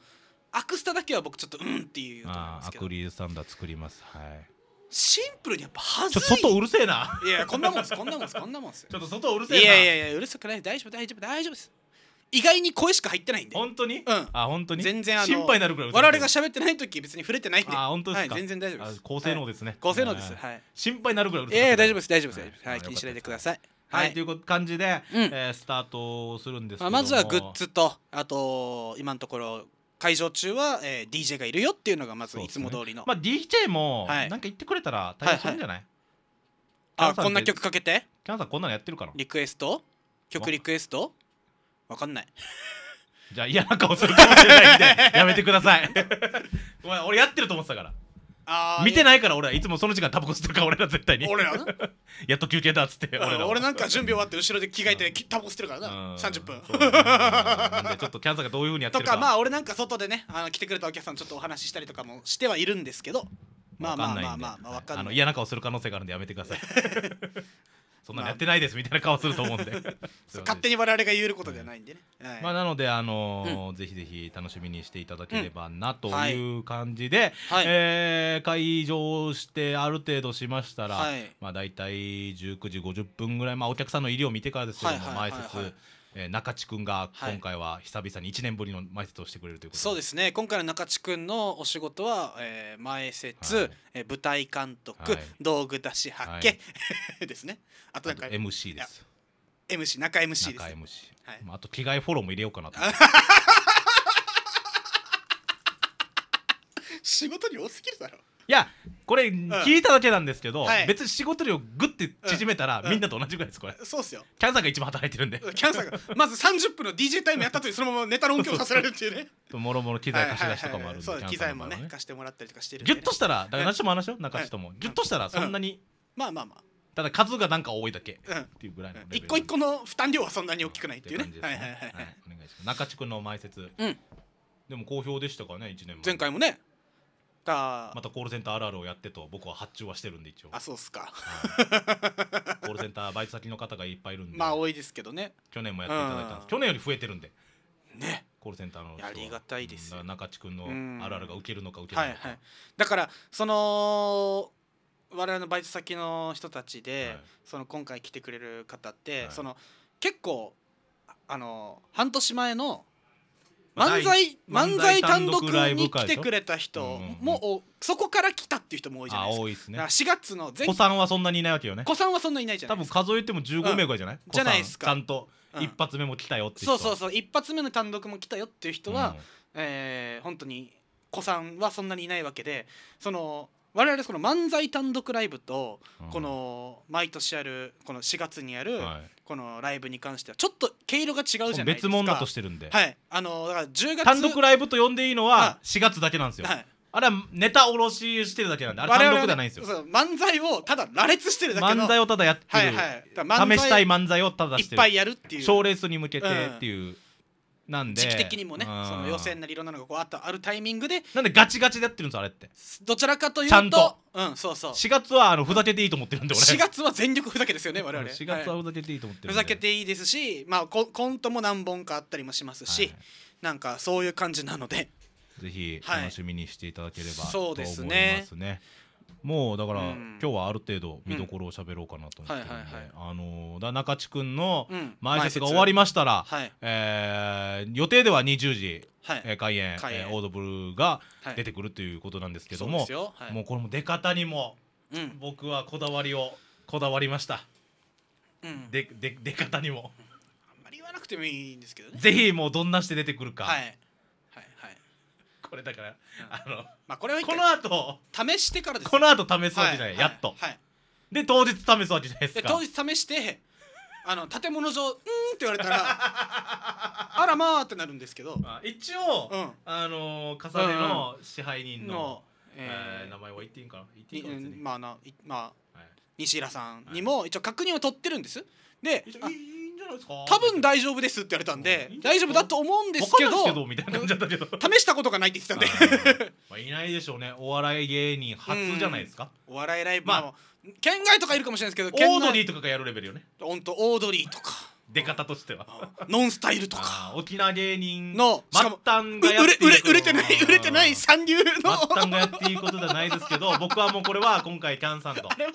アクスタだけは僕ちょっとうんっていうと思アクリルスタンダー作りますはいシンプルにやっぱはずい外うるせえないやこんなもんすこんなもんすこんなもんすちょっと外うるせえないやいやいやうるさくない大丈夫大丈夫大丈夫です意外に声しか入ってないんで本当にうんあ本当に全然あの心配になるくらい我々が喋ってない時別に触れてないんであ本当ですか、はい、全然大丈夫です高性能ですね、高性能です、はい、心配になるくらいうるさい大丈夫です大丈夫です、はい、気にしないでくださいはい、という感じで、えスタートするんですけどまずはグッズとあと今のところ会場中は、えー、DJ がいるよっていうのがまずいつも通りの、ね、まあ DJ もなんか言ってくれたら大変するんじゃない、はいはい、あこんな曲かけてキャンさんこんなのやってるからリクエスト曲リクエストわかんない じゃあ嫌な顔するかもしれないんでやめてください お前俺やってると思ってたからあ見てないから俺はいつもその時間タバコ吸ってるから俺ら絶対に俺ら やっと休憩だっつって俺俺なんか準備終わって後ろで着替えてタバコ吸ってるからな、30分、ね、とキャンサがどういうふうにやってるかとかまあ俺なんか外でねあの来てくれたお客さんちょっとお話ししたりとかもしてはいるんですけどまあまあまあまあまあ分かんない嫌な顔する可能性があるんでやめてください そんなのやってないですみたいな顔すると思うんで勝手に我々が言えることではないんでね、はい、まあ、なので、あのーうん、ぜひぜひ楽しみにしていただければなという感じで、うんはい、えー、会場してある程度しましたら、はい、まあ、大体19時50分ぐらい、まあ、お客さんの入りを見てからですけども、はいはいはいはい、前説えー、中地君が今回は久々に1年ぶりの前説をしてくれるということ、はい、そうですね今回の中地君のお仕事は、えー、前説、はい、えー、舞台監督、はい、道具出し発見、はい、ですねあとなんか MC です MC 中 MC です、中 MC、はいまあ、あと着替えフォローも入れようかなと 仕事に多すぎるだろいやこれ聞いただけなんですけど、はい別に仕事量グッて縮めたら、うんみんなと同じぐらいですこれそうっすよキャンさんが一番働いてるんでキャンさんがまず30分の DJ タイムやったとにそのままネタの音響させられるっていうねもろもろ機材貸し出しとかもあるんで、はいはいはいそう機材もね貸してもらったりとかしてるギュッとしたらだから何しても話しよう中地ともギュッとしたらそんなにまあまあまあただ数がなんか多いだけっていうぐらいの一個一個の負担量はそんなに大きくないっていうねってはいはい感じですはいはいはいお願いします中地君の前説うんでも好評でしたかね1年前前回もねあまたコールセンターあるあるをやってと僕は発注はしてるんで一応あそうっすか、はい、コールセンターバイト先の方がいっぱいいるんでまあ多いですけどね去年もやっていただいたんです、去年より増えてるんでねコールセンターのありがたいです、中地君のあるあるが受けるのか受けないのか、はいはい、だからその我々のバイト先の人たちで、はい、その今回来てくれる方って、はい、その結構あの半年前の漫才漫才単独に来てくれた人もうそこから来たっていう人も多いじゃないですか。多いすね。4月の前子さんはそんなにいないわけよね。子さんはそんなにいないじゃないですか。多分数えても15名ぐらいじゃない？じゃないですか。ちゃんと一発目も来たよってそうそうそう一発目の単独も来たよっていう人は、うん、えー、本当に子さんはそんなにいないわけでその我々この漫才単独ライブとこの毎年あるこの4月にやるこのライブに関してはちょっと毛色が違うじゃないですか別物だとしてるんではいあのだから10月単独ライブと呼んでいいのは4月だけなんですよ、はい、あれはネタおろししてるだけなんであれ単独ではないんですよ、ね、漫才をただ羅列してるだけの漫才をただやってる、はいはい、試したい漫才をただしてるいっぱいやるっていう賞レースに向けてっていう、うんなんで時期的にもね、うんその予選なりいろんなのがこうあったあるタイミングでなんでガチガチでやってるんですあれってどちらかというちゃんとうんそうそう4月はあのふざけていいと思ってるんで俺4月は全力ふざけですよね我々4月はふざけていいと思ってるふんでざけていいですし、まあ、ココントも何本かあったりもしますし、はいなんかそういう感じなのでぜひ楽しみにしていただければと思いますね。そうですねもうだから、うん、今日はある程度見どころを喋ろうかなと思ってるんで、あのー、だ中地君の前説が終わりましたら、うん、えー、予定では20時、はい、えー、開演開えー、オードブルが出てくるということなんですけども、はい、もうこれも出方にも、うん、僕はこだわりをこだわりました、うん、でで出方にも。あんまり言わなくてもいいんですけどね。ぜひもうどんなして出てくるか。はいこれだから、あのまあこれはこの後試してからですこの後試すわけじゃない、やっと、はいで当日試すわけじゃないですでか当日試してあの建物上「うん」って言われたら「あらまあ」ってなるんですけどまあ一応、うんあの笠重ねの支配人の、ええー名前は言っていいんかな言っていいかなまあまあはい西浦さんにも一応確認を取ってるんですで多分大丈夫ですって言われたんで大丈夫だと思うんですけど試したことがないって言ってたんでまあ、いないでしょうねお笑い芸人初じゃないですかお笑いライブ、まあ、県外とかいるかもしれないですけどオードリーとかがやるレベルよね本当オードリーとか出方としてはノンスタイルとか沖縄芸人の末端が売れ売れ売れてない売れてない三流の末端がやっていうことじゃないですけど僕はもうこれは今回キャンさんとあれは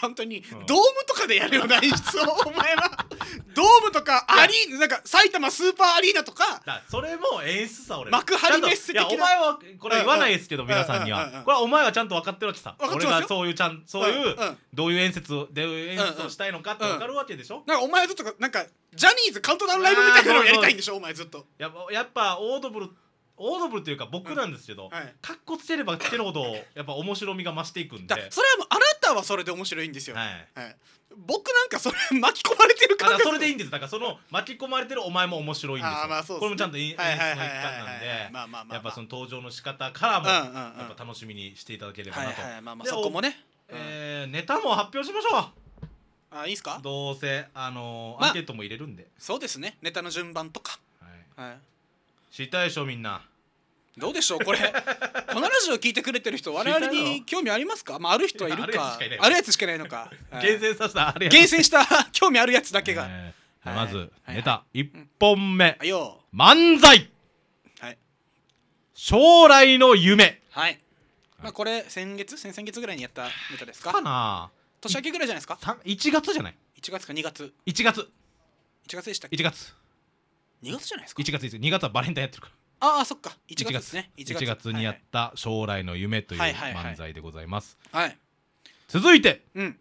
本当にドームとかでやるような演出をお前はドームとかアリーナなんか埼玉スーパーアリーナとかそれも演出さ俺幕張メッセ的ないやお前はこれ言わないですけど皆さんにはこれはお前はちゃんと分かってるわけさ俺がそういうちゃんそういうどういう演説を演出をしたいのかって分かるわけでしょなんかお前ずっとなんかジャニーズカウントダウンライブみたいなのをやりたいんでしょお前ずっとややっぱオードブルってオードブルというか僕なんですけど、はいかっこつければつけるほどやっぱ面白みが増していくんでそれはもうあなたはそれで面白いんですよ、はいはい、僕なんかそれ巻き込まれてるか感らそれでいいんですだからその巻き込まれてるお前も面白いんですよあまあそうすねこれもちゃんと演出のはい一はいはいはい環なんでまあまあまあまあやっぱその登場の仕方からもやっぱ楽しみにしていただければなと、まあまあそこもね、えーネタも発表しましょうあいいっすかどうせあのーまあアンケートも入れるんで、そうですねネタの順番とか、はい、はい、知りたいでしょみんなどうでしょうこれ このラジオ聞いてくれてる人我々に興味ありますか、まあ、ある人はいるかあるやつしかいないのか、厳選させた厳選した興味あるやつだけが、えー、まずネタ1本目、はい、漫才、はい、将来の夢はいまあこれ先月先々月ぐらいにやったネタですかかな年明けぐらいじゃないですか1月じゃない1月か2月1月1月でしたっけ1月2月じゃないですか1月です2月はバレンタインやってるからああそっか1月ですね1月 ,1 月にやった「将来の夢」という漫才でございます、はい、はい、続いて、うん、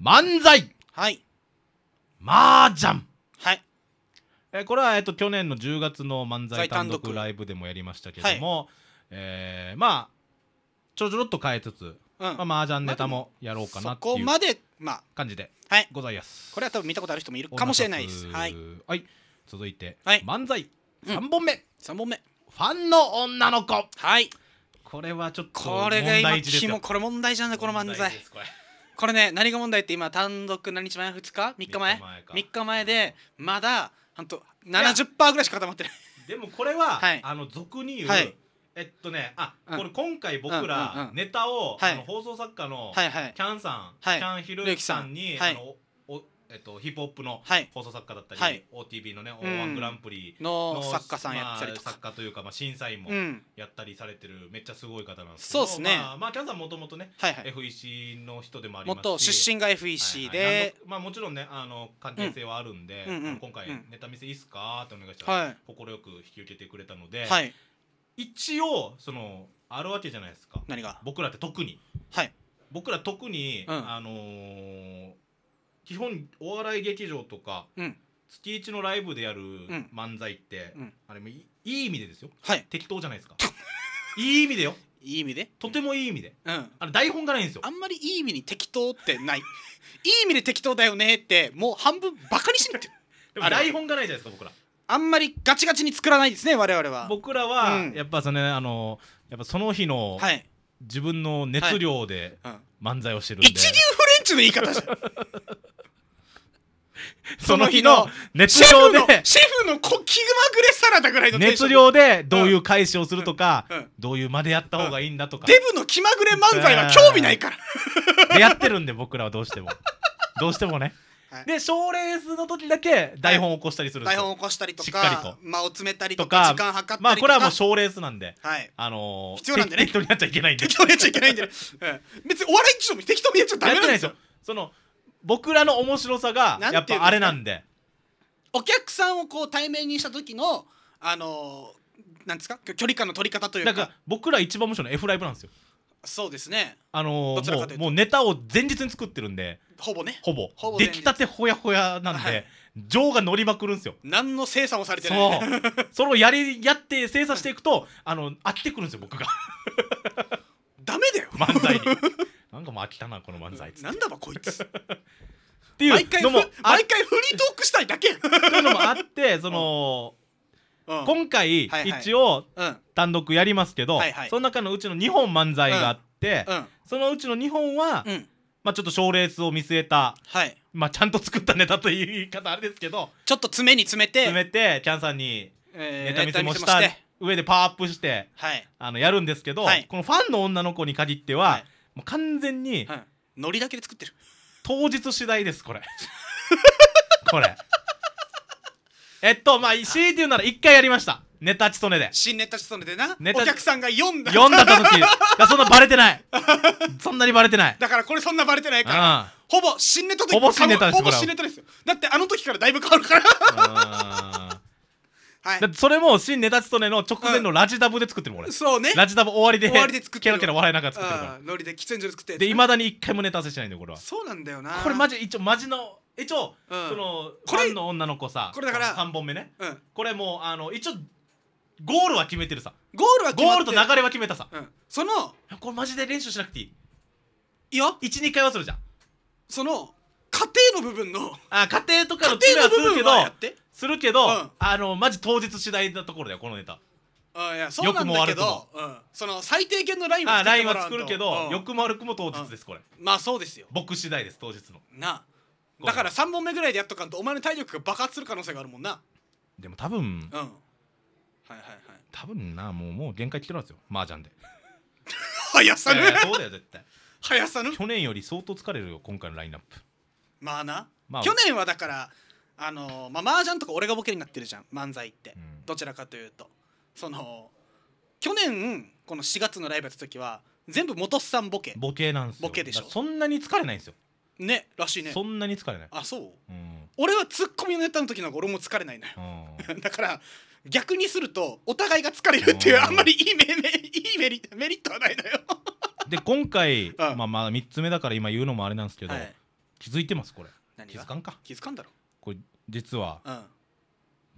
漫才はい麻雀はいえこれは、えっと、去年の10月の漫才単独ライブでもやりましたけども、はい、えー、まあちょちょろっと変えつつ、うんまあ、麻雀ネタもやろうかなっていうそこまで、まあ、感じでございます、はい、これは多分見たことある人もいるかもしれないですはい、はい、続いて、はい、漫才3本目、3本目ファンの女の子はいこれはちょっとこれが今肝これ問題じゃんねこの漫才これね何が問題って今単独何日前2日3日前 ,3 日前日前でまだほんと70%ぐらいしか固まってないでもこれは、はい、あの俗に言う、はい、えっとねあ、うん、これ今回僕らネタを、うんうんうん、放送作家の、キャンさん、はい、キャンヒルキさんに、はい、あのえっと、ヒップホップの放送作家だったり、はい、o t v のね、うん、o ングランプリの作家さんやったりとか、まあ、作家というか、まあ、審査員もやったりされてる、めっちゃすごい方なんですけどそうですね、まあ、まあ、キャンさんもともとね、はいはい、FEC の人でもありますし元出身が FEC で、はいはい、まあ、もちろんねあの関係性はあるんで、うんうんうん、今回、ネタ見せいいっすかってお願いしたら快、はい、く引き受けてくれたので、はい、一応そのあるわけじゃないですか何が僕らって特に。はい僕ら特に、うん、あのー、基本お笑い劇場とか、うん、月一のライブでやる漫才って、うん、あれもいい意味でですよ、はい、適当じゃないですかいい意味でよいい意味でとてもいい意味で、うん、あの台本がないんですよあんまりいい意味に適当ってないいい意味で適当だよねってもう半分バカにしなって でも台本がないじゃないですか僕らあんまりガチガチに作らないですね我々は僕らは、やっぱその、ね、あのやっぱその日の、はい、自分の熱量で、漫才をしてるんで、一流フレンチの言い方じゃん その日の熱量でシェフのこ気まぐれサラダぐらいの熱量でどういう返しをするとか、うんうん、どういうまでやった方がいいんだとか、デブの気まぐれ漫才は興味ないから、でやってるんで僕らはどうしてもどうしてもね、はい、で賞レースの時だけ台本を起こしたりする台本を起こしたりとかしっかりと間を詰めたりとか時間ったりまあこれはもう賞レースなんで、はい、あのー、必要なんでね適当にやっちゃいけないんで適当にやっちゃいけないんで、うん、別にお笑い師匠も適当にやっちゃダメなんですよその僕らの面白さがやっぱあれなんでお客さんをこう対面にした時のあのー、なんですか距離感の取り方というかだから僕ら一番面白いの F ライブなんですよそうですねあのー、もうもうネタを前日に作ってるんでほぼねほぼほぼ出来たてほやほやなんで、はい、情が乗りまくるんですよ何の精査もされてないそうそれをやりやって精査していくとあの飽きてくるんですよ僕がダメだよ漫才になんかもう飽きたなこの漫才っっなんだばこいつっていうのも毎回フリートークしたいだけというのもあってその、うん、今回、一応、単独やりますけど、その中のうちの2本漫才があって、そのうちの2本は、まあ、ちょっと賞レースを見据えた、まあ、ちゃんと作ったネタという言い方あれですけどちょっと詰めに詰めて詰めてキャンさんにネタ見せもした上でパワーアップして、あのやるんですけど、このファンの女の子に限っては、もう完全に、はい、ノリだけで作ってる当日次第ですこれ これえっとまあ C っていうなら1回やりましたネタチソネで新ネタチソネでなネタお客さんが読んだ読んだ時だそんなバレてない そんなにバレてないだからこれそんなバレてないから、うん、ほぼ新ネタとほぼ新ネタですほぼ新ネタですよだってあの時からだいぶ変わるからはい、それも新ネタつとねの直前のラジダブで作ってるもん俺、そうねラジダブ終わりで終わりで作ってケるラケラ笑いながら作ってるからあノリで喫煙所で作ってでいまだに一回もネタ合わせしないんだよこれはそうなんだよなこれマジ一応マジの一応、うんそのこれファンの女の子さこれだから3本目ねうんこれもうあの一応ゴールは決めてるさゴールは決ゴまーってルと流れは決めたさうん、そのこれマジで練習しなくていいいいよ12回はするじゃんその家庭の部分のあ家庭とかの家庭の部分はやってするけど、うん、あのマジ当日次第なところだよこのネタ。うん、いやそうなんだけど、うん、その最低限のラインは作ラインは作るけど、うん、よくも悪くも当日です、これまあそうですよ僕次第です当日のなあだから3本目ぐらいでやっとかんとお前の体力が爆発する可能性があるもんなでも多分うんはいはいはい多分なもうもう限界来てるんですよ麻雀で 早さぬ、ね、そうだよ絶対早さぬ去年より相当疲れるよ今回のラインナップまあな、まあ、去年はだからあのまあ麻雀とか俺がボケになってるじゃん漫才って、うん、どちらかというとその去年この4月のライブやった時は全部元さんボケボケなんですよボケでしょそんなに疲れないんですよねらしいねそんなに疲れないあそう、うん、俺はツッコミのネタの時の俺も疲れないのよ、うん、だから逆にするとお互いが疲れるっていうあんまりいいメいいメリメリットはないのよで今回、うん、まあまあ3つ目だから今言うのもあれなんですけど、はい、気づいてますこれ気づかんか気づかんだろ実は、うん、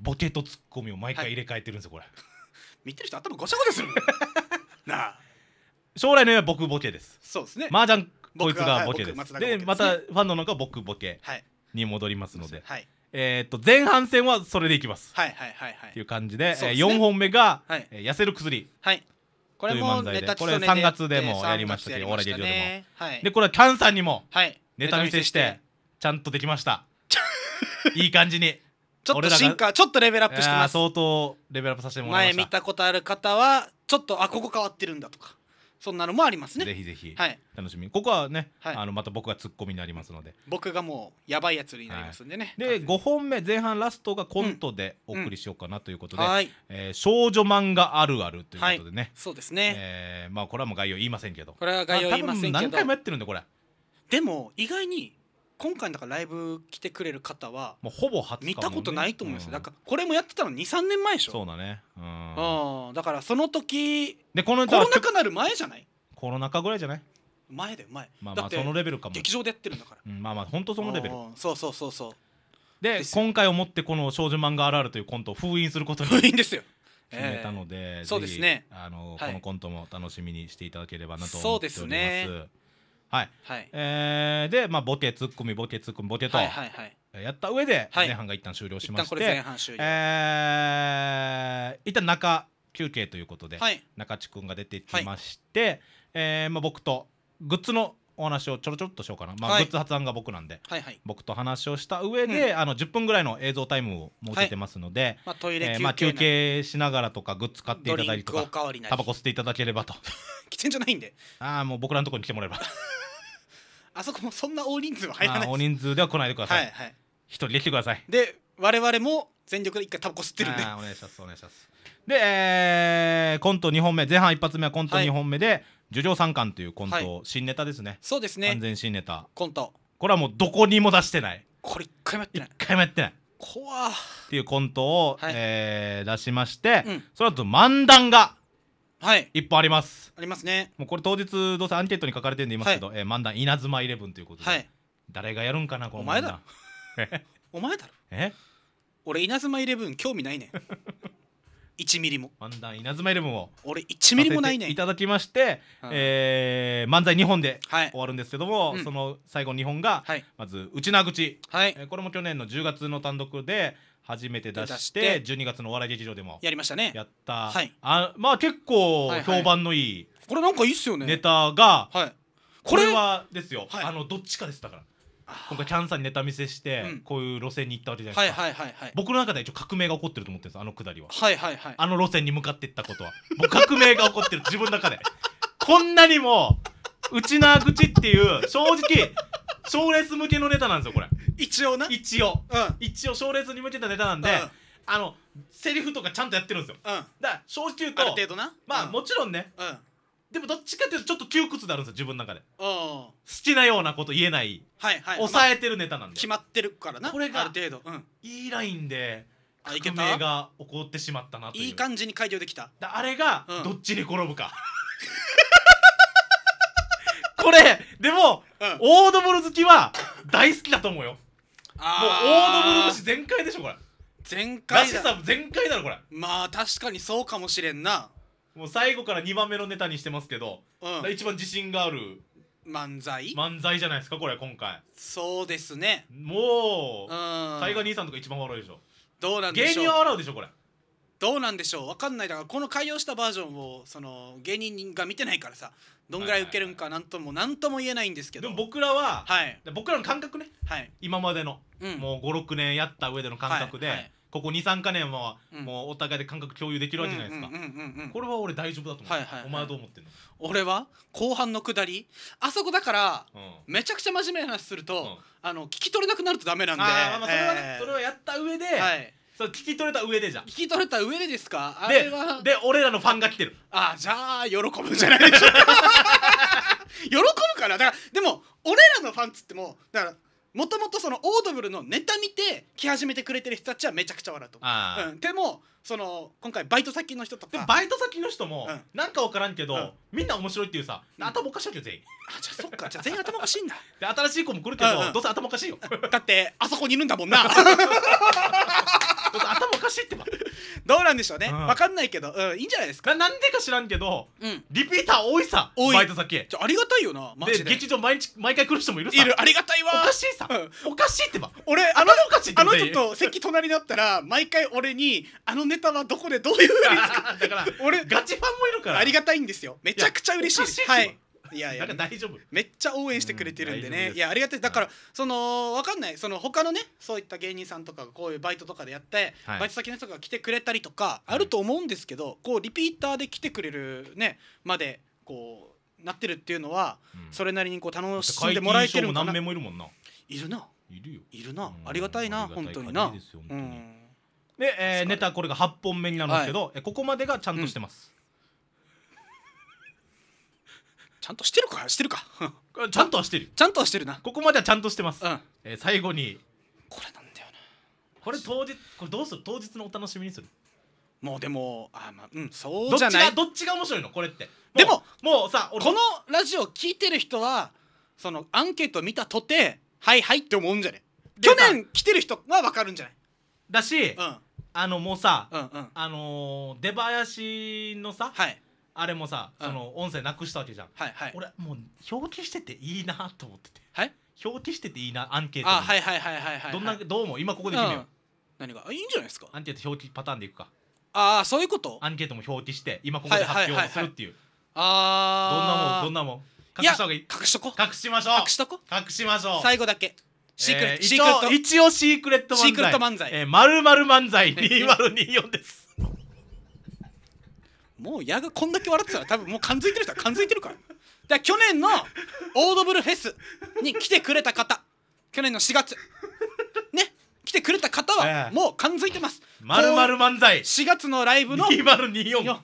ボケとツッコミを毎回入れ替えてるんですよ、これ 見てる人頭ごちゃごちゃする なあ将来の夢は僕ボケですそうですね麻雀こいつがボケですはい、で、ね、またファンの中は僕ボケに戻りますので、はい、えー、と前半戦はそれでいきます、はいはいはいはい、っていう感じでで、ね、えー、4本目が、はいえー、痩せる薬」はい、これもネタこれ3月でもやりましたけど、お笑い劇場でも、はい、でこれはキャンさんにもネタ見せしてちゃんとできました いい感じにちょっと進化ちょっとレベルアップしてます相当レベルアップさせてもらいました前見たことある方はちょっとあここ変わってるんだとかそんなのもありますねぜひぜひ、はい、楽しみここはね、はい、あのまた僕がツッコミになりますので僕がもうやばいやつになりますんでね、はい、で5本目前半ラストがコントでお送りしようかなということで、うんうん、えー、少女漫画あるあるということでね、そうですね、えー、まあこれはもう概要言いませんけどこれは概要言いませんけど、何回もやってるんでこれでも意外に今回だからライブ来てくれる方はもうほぼ初、見たことないと思います、うん、だからこれもやってたの23年前でしょそうだねうんだからその時でこのコロナ禍なる前じゃないコロナ禍ぐらいじゃない前だよ前まあまあそのレベルかも劇場でやってるんだから、うん、まあまあ本当そのレベルそうそうそうそうで今回をもってこの「少女漫画あるある」というコントを封印することに封印ですよ 決めたので、えー、そうですねあの、はい、このコントも楽しみにしていただければなと思っております。はい、はい、えー、で、まあ、ボケツッコミボケツッコミボケと、はいはいはい、やった上で前半が一旦終了しまして、はい、一旦こえー、一旦中休憩ということで、はい、中地君が出てきまして、はい、えー、まあ、僕とグッズのお話をちょろちょろっとしようかな、まあはいグッズ発案が僕なんではいはい僕と話をした上で、あの10分ぐらいの映像タイムを設けてますので、まあトイレ休憩えーまあ、休憩しながらとかグッズ買っていただいりとかタバコ吸っていただければと喫煙 じゃないんでああもう僕らのところに来てもらえば あそこもそんな大人数は入らないです大人数では来ないでくださはいはい一、人で来てくださいで我々も全力で一回タバコ吸ってるんでお願いしますお願いしますで、えーコント2本目前半一発目はコント2本目で、叙情三冠というコント、はい新ネタですねそうですね完全新ネタコントこれはもうどこにも出してないこれ一回もやってない回もやってない怖ーっていうコントを、はいえー出しまして、うんその後漫談がはい一本ありますありますねもうこれ当日どうせアンケートに書かれてるんで言いますけど、えー漫談稲妻イレブンということで、はい誰がやるんかなこのお前だ漫談 お前だろえ俺稲妻イレブン興味ないねん1 ミリも漫談稲妻イレブンを俺1ミリもないねんいただきまして、うん、えー、漫才2本で終わるんですけども、はい、その最後2本が、はい、まず「内ちなぐはいえー、これも去年の10月の単独で初めて出して12月のお笑い劇場でもやりましたねやった、はい、あまあ結構評判のいい、これなんかいいっすよねネタが、はい、これはですよ、はい、あのどっちかですだから今回チャンさんにネタ見せして、こういう路線に行ったわけじゃないですか、僕の中では一応革命が起こってると思ってるんですあのくだりは,、はいはいはい、あの路線に向かっていったことはもう革命が起こってる自分の中でこんなにもうちな口っていう正直賞レース向けのネタなんですよこれ一応な一応、うん、一応賞レースに向けたネタなんで、うん、あのセリフとかちゃんとやってるんですよ、うん、だから正直言うとまあ、もちろんね、うんでもどっちかっていうとちょっと窮屈であるんですよ自分の中で好きなようなこと言えない、はいはい抑えてるネタなんで、決まってるからなこれがある程度、うん、いいラインで革命が起こってしまったなといういい感じに改良できたあれがどっちに転ぶか、これでも、うんオードブル好きは大好きだと思うよもうオードブル節全開でしょこれ全らしさ全開だろこれまあ確かにそうかもしれんなもう最後から2番目のネタにしてますけど、うん、一番自信がある漫才漫才じゃないですかこれ今回そうですねもう大河兄さんとか一番笑うでしょどうなんでしょう芸人は笑うでしょこれどうなんでしょう分かんないだからこの改良したバージョンをその芸人が見てないからさどんぐらい受けるんかなんとも何とも言えないんですけどでも僕らは、はい、僕らの感覚ね、はい、今までの、うん、もう56年やった上での感覚で、はいはいここ23か年はもうお互いで感覚共有できるわけじゃないですかこれは俺大丈夫だと思う、はいはい、お前はどう思ってんの俺は後半の下りあそこだから、めちゃくちゃ真面目な話すると、うん、あの聞き取れなくなるとダメなんであ、まあ、それはね、えー、それをやった上で、はいそう聞き取れた上でじゃ聞き取れた上でですかあれはで俺らのファンが来てるあじゃあ喜ぶんじゃないでしょう 喜ぶからだからでも俺らのファンっつってもだからもともとそのオードブルのネタ見て来始めてくれてる人たちはめちゃくちゃ笑うと思う、うん、でもその今回バイト先の人とかでバイト先の人も、なんか分からんけど、うん、みんな面白いっていうさ、頭おかしいわけよ全員あじゃあそっかじゃあ全員頭おかしいんだで新しい子も来るけど、うんうん、どうせ頭おかしいよだってあそこにいるんだもんな 頭おかしいってばどうなんでしょうね、うん、分かんないけど、うん、いいんじゃないですかなんでか知らんけど、うん、リピーター多いさ多いバイト先ありがたいよなマジで劇場毎日毎回来る人もいるさいるありがたいわおかしいさ、うん、おかしいってば俺あのおかしいってあの人と席隣だったら毎回俺にあのネタはどこでどういうふうに使う だから 俺ガチファンもいるからありがたいんですよめちゃくちゃ嬉しいですはいいやいや 大丈夫めっちゃ応援してくれてるんでね、うん、でいやありがたいだから、はい、そのわかんないその他のねそういった芸人さんとかこういうバイトとかでやって、はい、バイト先の人が来てくれたりとかあると思うんですけど、はい、こうリピーターで来てくれるねまでこうなってるっていうのは、うん、それなりにこう楽しんでもらえてるかな何名もいるもんないるないるよいるなありがたいな本当になで、えー、ネタこれが8本目になるんですけど、ここまでがちゃんとしてます、ちゃんとしてるかしてるか ちゃんとはしてるちゃんとはしてるなここまではちゃんとしてます、うんえー、最後にこれなんだよなこれ当日これどうする当日のお楽しみにするもうでもあまあうんそうじゃないどっちが面白いのこれってでももうさこのラジオ聞いてる人はそのアンケート見たとてはいはいって思うんじゃね去年来てる人は分かるんじゃないだし、うん、あのもうさ、うんうん、あのー、出囃子のさ、はい、あれもさ、うんその音声なくしたわけじゃん、はいはい俺もう表記してていいなと思っててはい表記してていいなアンケートあはいはいはいはいはいどんなどうも今ここで決めよう、うん何があいいんじゃないですかアンケート表記パターンでいくかああそういうことアンケートも表記して今ここで発表するっていう、ああ、どんなもんどんなもん隠した方がいい隠しとこ隠しましょう隠しとこ隠しましょう最後だけシークレット、えー一応シークレット漫才シークレット漫才えー、まるまる漫才2024 ですもう矢がこんだけ笑ってたら多分もう感づいてる人は感づいてるからだ去年のオードブルフェスに来てくれた方去年の4月ね来てくれた方はもう感づいてます「まるまる漫才」4月のライブの2024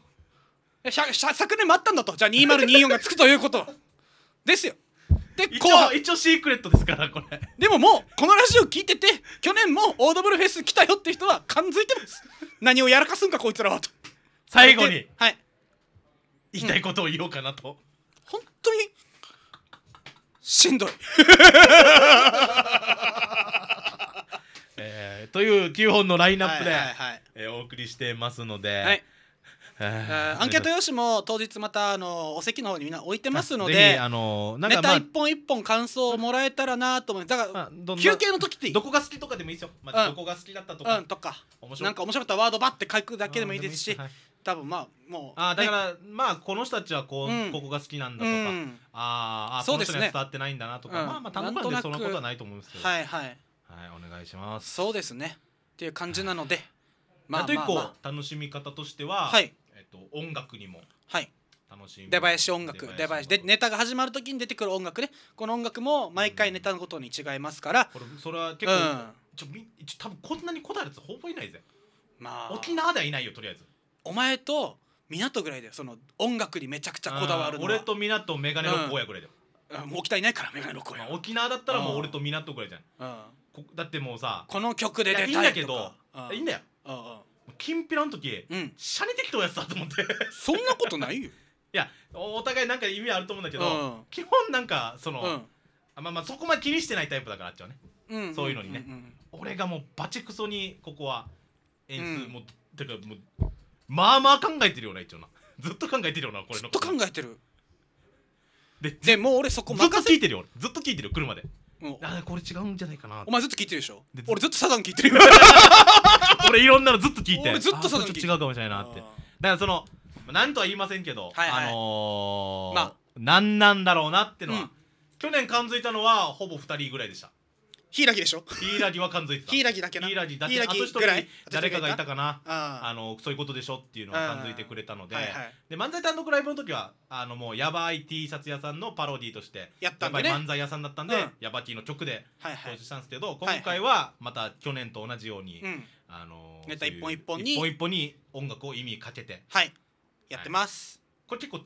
昨年もあったんだとじゃあ2024がつくということですよでこう。一応シークレットですからこれでももうこのラジオ聞いてて去年もオードブルフェス来たよって人は感づいてます何をやらかすんかこいつらはと最後にはい言いたいことを言おうかなと、うん、本当にしんどい えー、という9本のラインナップで、はいはいえー、お送りしてますので、はい アンケート用紙も当日またあのお席の方にみんな置いてますのであのなんか、まあ、ネタ一本一本感想をもらえたらなと思いますだから、まあ、休憩の時ってどこが好きとかでもいいですよ、まあ、うん、どこが好きだったとか,、うん、とか面白なんか面白かったワードばって書くだけでもいいですし、うん多分まあもうあだから、ね、まあこの人たちはこう、うん、ここが好きなんだとか、うん、ああそうですね伝わってないんだなとか、うん、まあまあ単語でそなことはないと思うんですけどはいはいはいお願いしますそうですねっていう感じなので、はい、まあ、あと一個、まあ、楽しみ方としては、はい、えっと、音楽にもはい楽しみ出囃子音楽出囃子でネタが始まる時に出てくる音楽ねこの音楽も毎回ネタのことに違いますから、これそれは結構、ちょみ多分こんなにこだわるやつほぼいないぜまあ沖縄ではいないよとりあえずお前と港ぐらいだよその音楽にめちゃくちゃこだわるのは俺と港メガネの荒野ぐらいだよ、うん、もう沖縄いないからメガネの荒野、まあ、沖縄だったらもう俺と港ぐらいじゃん、うん、だってもうさこの曲で出たいいんだけど、うん、いいんだよ、うんうんきんぴらの時、うん、シャき適当やつだと思ってそんなことないよ いやお互いなんか意味あると思うんだけど、基本なんかその、うん、まあまあそこまで気にしてないタイプだからあっちはね、うんうん、そういうのにね、うんうん、俺がもうバチクソにここは演出も、うてかもうまあまあ考えてるよな一応な ずっと考えてるよなこれずっと考えてるででもう俺そこずっと聞いてるよずっと聞いてるよ車でもうあこれ違うんじゃないかなお前ずっと聞いてるでしょで俺ずっとサザン聞いてるよ 俺いろんなのずっと聞いて俺ずっとサザン聞いてちょっと違うかもしれないなってだからそのなんとは言いませんけど、はいはいあのーまあなんなんだろうなってのは、うん去年感づいたのはほぼ2人ぐらいでした柊でしょ柊は感づいてた柊だけな柊だけあと一人誰かがいたかなあのそういうことでしょっていうのを感づいてくれたので,、で漫才単独ライブの時はあのもうやばい T シャツ屋さんのパロディとしてやっいね、漫才屋さんだったんで、やば T の曲で投資したんですけど、今回はまた去年と同じように、あのネタ一本一本に一本一本に音楽を意味かけてはいやってます、これ結構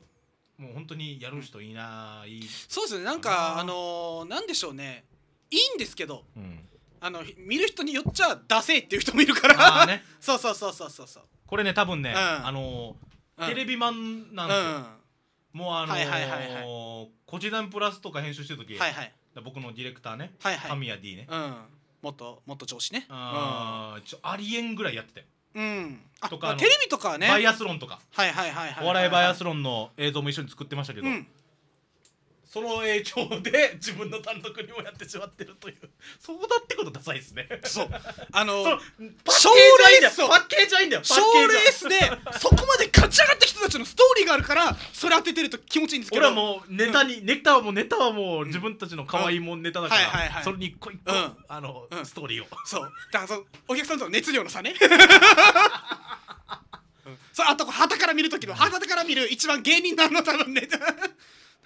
もう本当にやる人いない、そうですねなんかあのー、なんでしょうねいいんですけど、うん、あの見る人によっちゃダセーっていう人もいるからね、そうそうそうそうそうそうこれね多分ね、うん、あのテレビマンなんですよ、うん、もうあのー、はいはいはいはい、コチダンプラスとか編集してる時、はいはい、僕のディレクターね、はいはい、神谷 D ね、うん、元元上司ねあ,、うん、ありえんぐらいやってたようん、とかテレビとかねバイアスロンとか、はいはいはいお笑いバイアスロンの映像も一緒に作ってましたけど、うん、その影響で 自分の単独にもやってしまってるというそうだってことダサいですねそうあのー、賞レースをパッケージはいいんだよ賞レースでそこまで勝ち上がった人たちのストーリーがあるからそれ当ててると気持ちいいんですけど俺はもうネタに、うん、ネタはもうネタはもう自分たちの可愛いもんネタだから、うんはいはい、それに一個一個、うん、あの、ストーリーをそうだからそお客さんとの熱量の差ね そうあとはたから見るときのはたから見る一番芸人なんの多分ね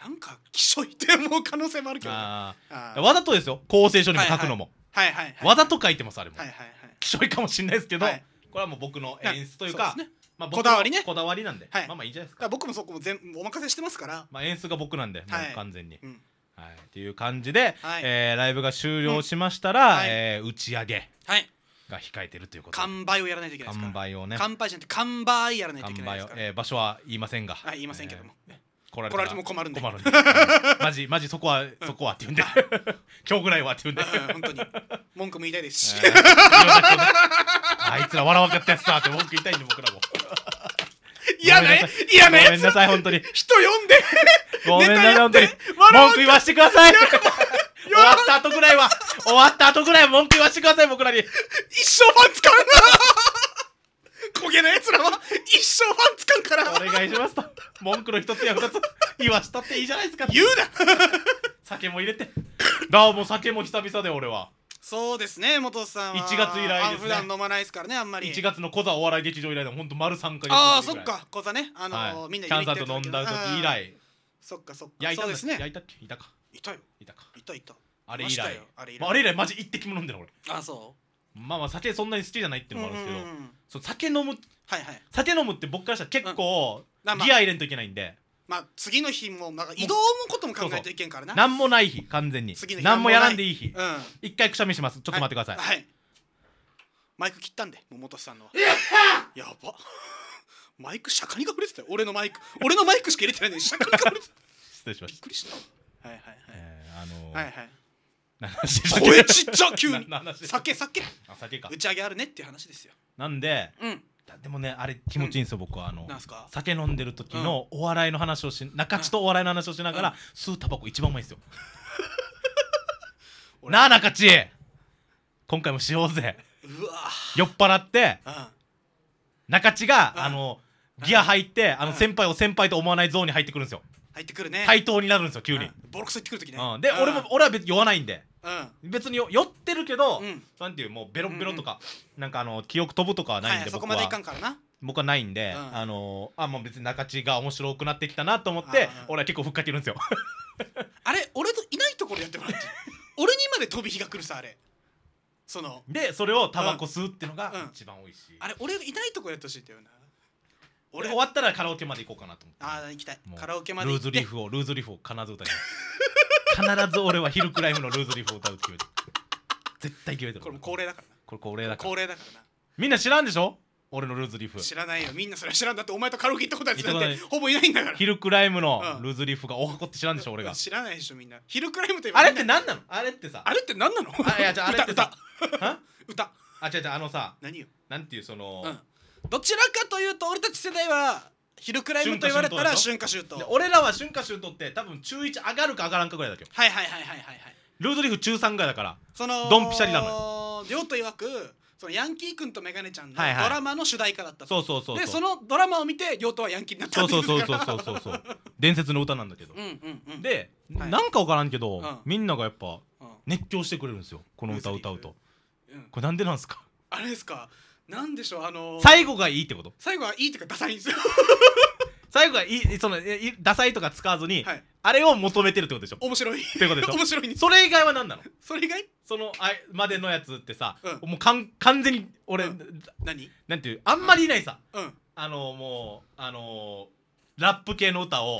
なんかきしょいって思う可能性もあるけど、ね、わざとですよ構成書にも書くのも、はいはい、わざと書いてますあれも、はいはいはい、きしょいかもしれないですけど、はい、これはもう僕の演出というか、ね、まあ、こだわりねこだわりなんで、はい、まあまあいいじゃないですか僕もそこも全お任せしてますから、まあ、演出が僕なんで、はい、もう完全に、うんはい、っていう感じで、はい、えー、ライブが終了しましたら、うん、えー、打ち上げが控えてるということ完売をやらないといけないですから完売をね完売じゃなくて完売やらないといけないですから、えー、場所は言いませんが、はい、言いませんけども、えー来られても困るんで困るんで、はい、マジマジそこはそこはって言うんで今日ぐらいはって言うんで本当に文句も言いたいですし、えー、あいつら笑わかったやつだって文句言いたいんで僕らも嫌な嫌なやつごめんなさい本当に人呼んでごめんなさい本当に文句言わしてください終わった後ぐらいは終わった後ぐらいは文句言わしてください僕らに一生ファン使うな焦げな奴らは一生ファンつかんからお願いしますと文句の一つや二つ言わしたっていいじゃないですか言うな酒も入れてだも酒も久々で俺はそうですね元さんは1月以来ですね普段飲まないですからねあんまり1月の小座お笑い劇場以来でもほんと丸3か月ああそっか小座ねあのーはい、みんなキャンサーと飲んだ時以来そっかそっか焼いたんですね焼いたっけいたかいたよいたかいたいたあれ以来あれ以来,、まあ、あれ以来マジ一滴も飲んでる俺あそうまあまあ酒そんなに好きじゃないっていうのもあるんですけど、うんうんそう酒飲むはいはい酒飲むって僕からしたら結構ギア入れんといけないんで、まあ次の日もなんか移動もことも考えていけんからなんもない日完全に次の日なんもやらんでいい日うん一回くしゃみしますちょっと待ってください、はいマイク切ったんで桃田さんのやばマイクしゃかにかぶれてたよ俺のマイク俺のマイクしか入れてないのにしゃかにかぶれてた 失礼しましたびっくりしたはいはいはいえーあのーはいはい声ちっちゃ急に酒酒あ酒か打ち上げあるねっていう話ですよなんで、うん、でもねあれ気持ちいいんですよ、うん、僕はあの酒飲んでる時のお笑いの話をし、中地とお笑いの話をしながら、うん、吸うタバコ一番うまいですよ なあ中地今回もしようぜうわ酔っ払って、うん、中地が、あのギア入って、あの先輩を先輩と思わないゾーンに入ってくるんですよ入ってくるね対等になるんですよ急に、ボロクソ言ってくる時ね、うん、で、俺も俺は別に酔わないんで、うん、別に酔ってるけど、うん、なんていうもうベロベロとか、うんうん、なんかあの記憶飛ぶとかはないんで、はい、そこまでいかんからな僕はないんで、うん、あのー、あもう別に中地が面白くなってきたなと思って俺は結構ふっかけるんですよ あれ俺といないところやってもらって俺にまで飛び火が来るさあれそのでそれをタバコ吸うってのが一番おいしい、うん、あれ俺いないとこやってほしいって言うな俺終わったらカラオケまで行こうかなと思ってああ行きたいカラオケまでルーズリーフをルーズリーフを必ず歌います必ず俺はヒルクライムのルーズリーフを歌うって決めて絶対決めてるこれも恒例だからこれ恒例だから恒例だからなみんな知らんでしょ俺のルーズリーフ知らないよみんなそれ知らんだってお前とカラオケ行ったことあるやつなんってほぼいないんだからヒルクライムのルーズリーフがおはこって知らんでしょ俺が知らないでしょみんなヒルクライムといあれって何なのあれってさあれって何なのあいやじゃああれってさ 歌歌歌あ違う違うあのさ何よなんていうその、うんどちらかというと俺たち世代は昼クライムと言われたら春夏秋冬俺らは春夏秋冬って多分中1上がるか上がらんかぐらいだけどはいはいはいはいはいはいルードリーフ中3ぐらいだからそのドンピシャリなのよ亮とわくそのヤンキー君とメガネちゃんのドラマの主題歌だったそうそうそうでそのドラマを見て亮とはヤンキーになったそうそうそうそうそうそうそう 伝説の歌なんだけど、うんうんうん、で、はい、なんか分からんけど、うん、みんながやっぱ熱狂してくれるんですよこの歌を歌うと、うん、これなんでなんすかあれですかなんでしょうあのー、最後がいいってこと最後はいいっていうかダサいんですよ 最後はいいそのいダサいとか使わずに、はい、あれを求めてるってことでしょ面白いってことでしょ面白いそれ以外は何なのそれ以外そのあまでのやつってさ、うん、もうかん完全に俺、うん、何なんていうあんまりいないさ、うん、あのー、もうあのーラップ系の歌を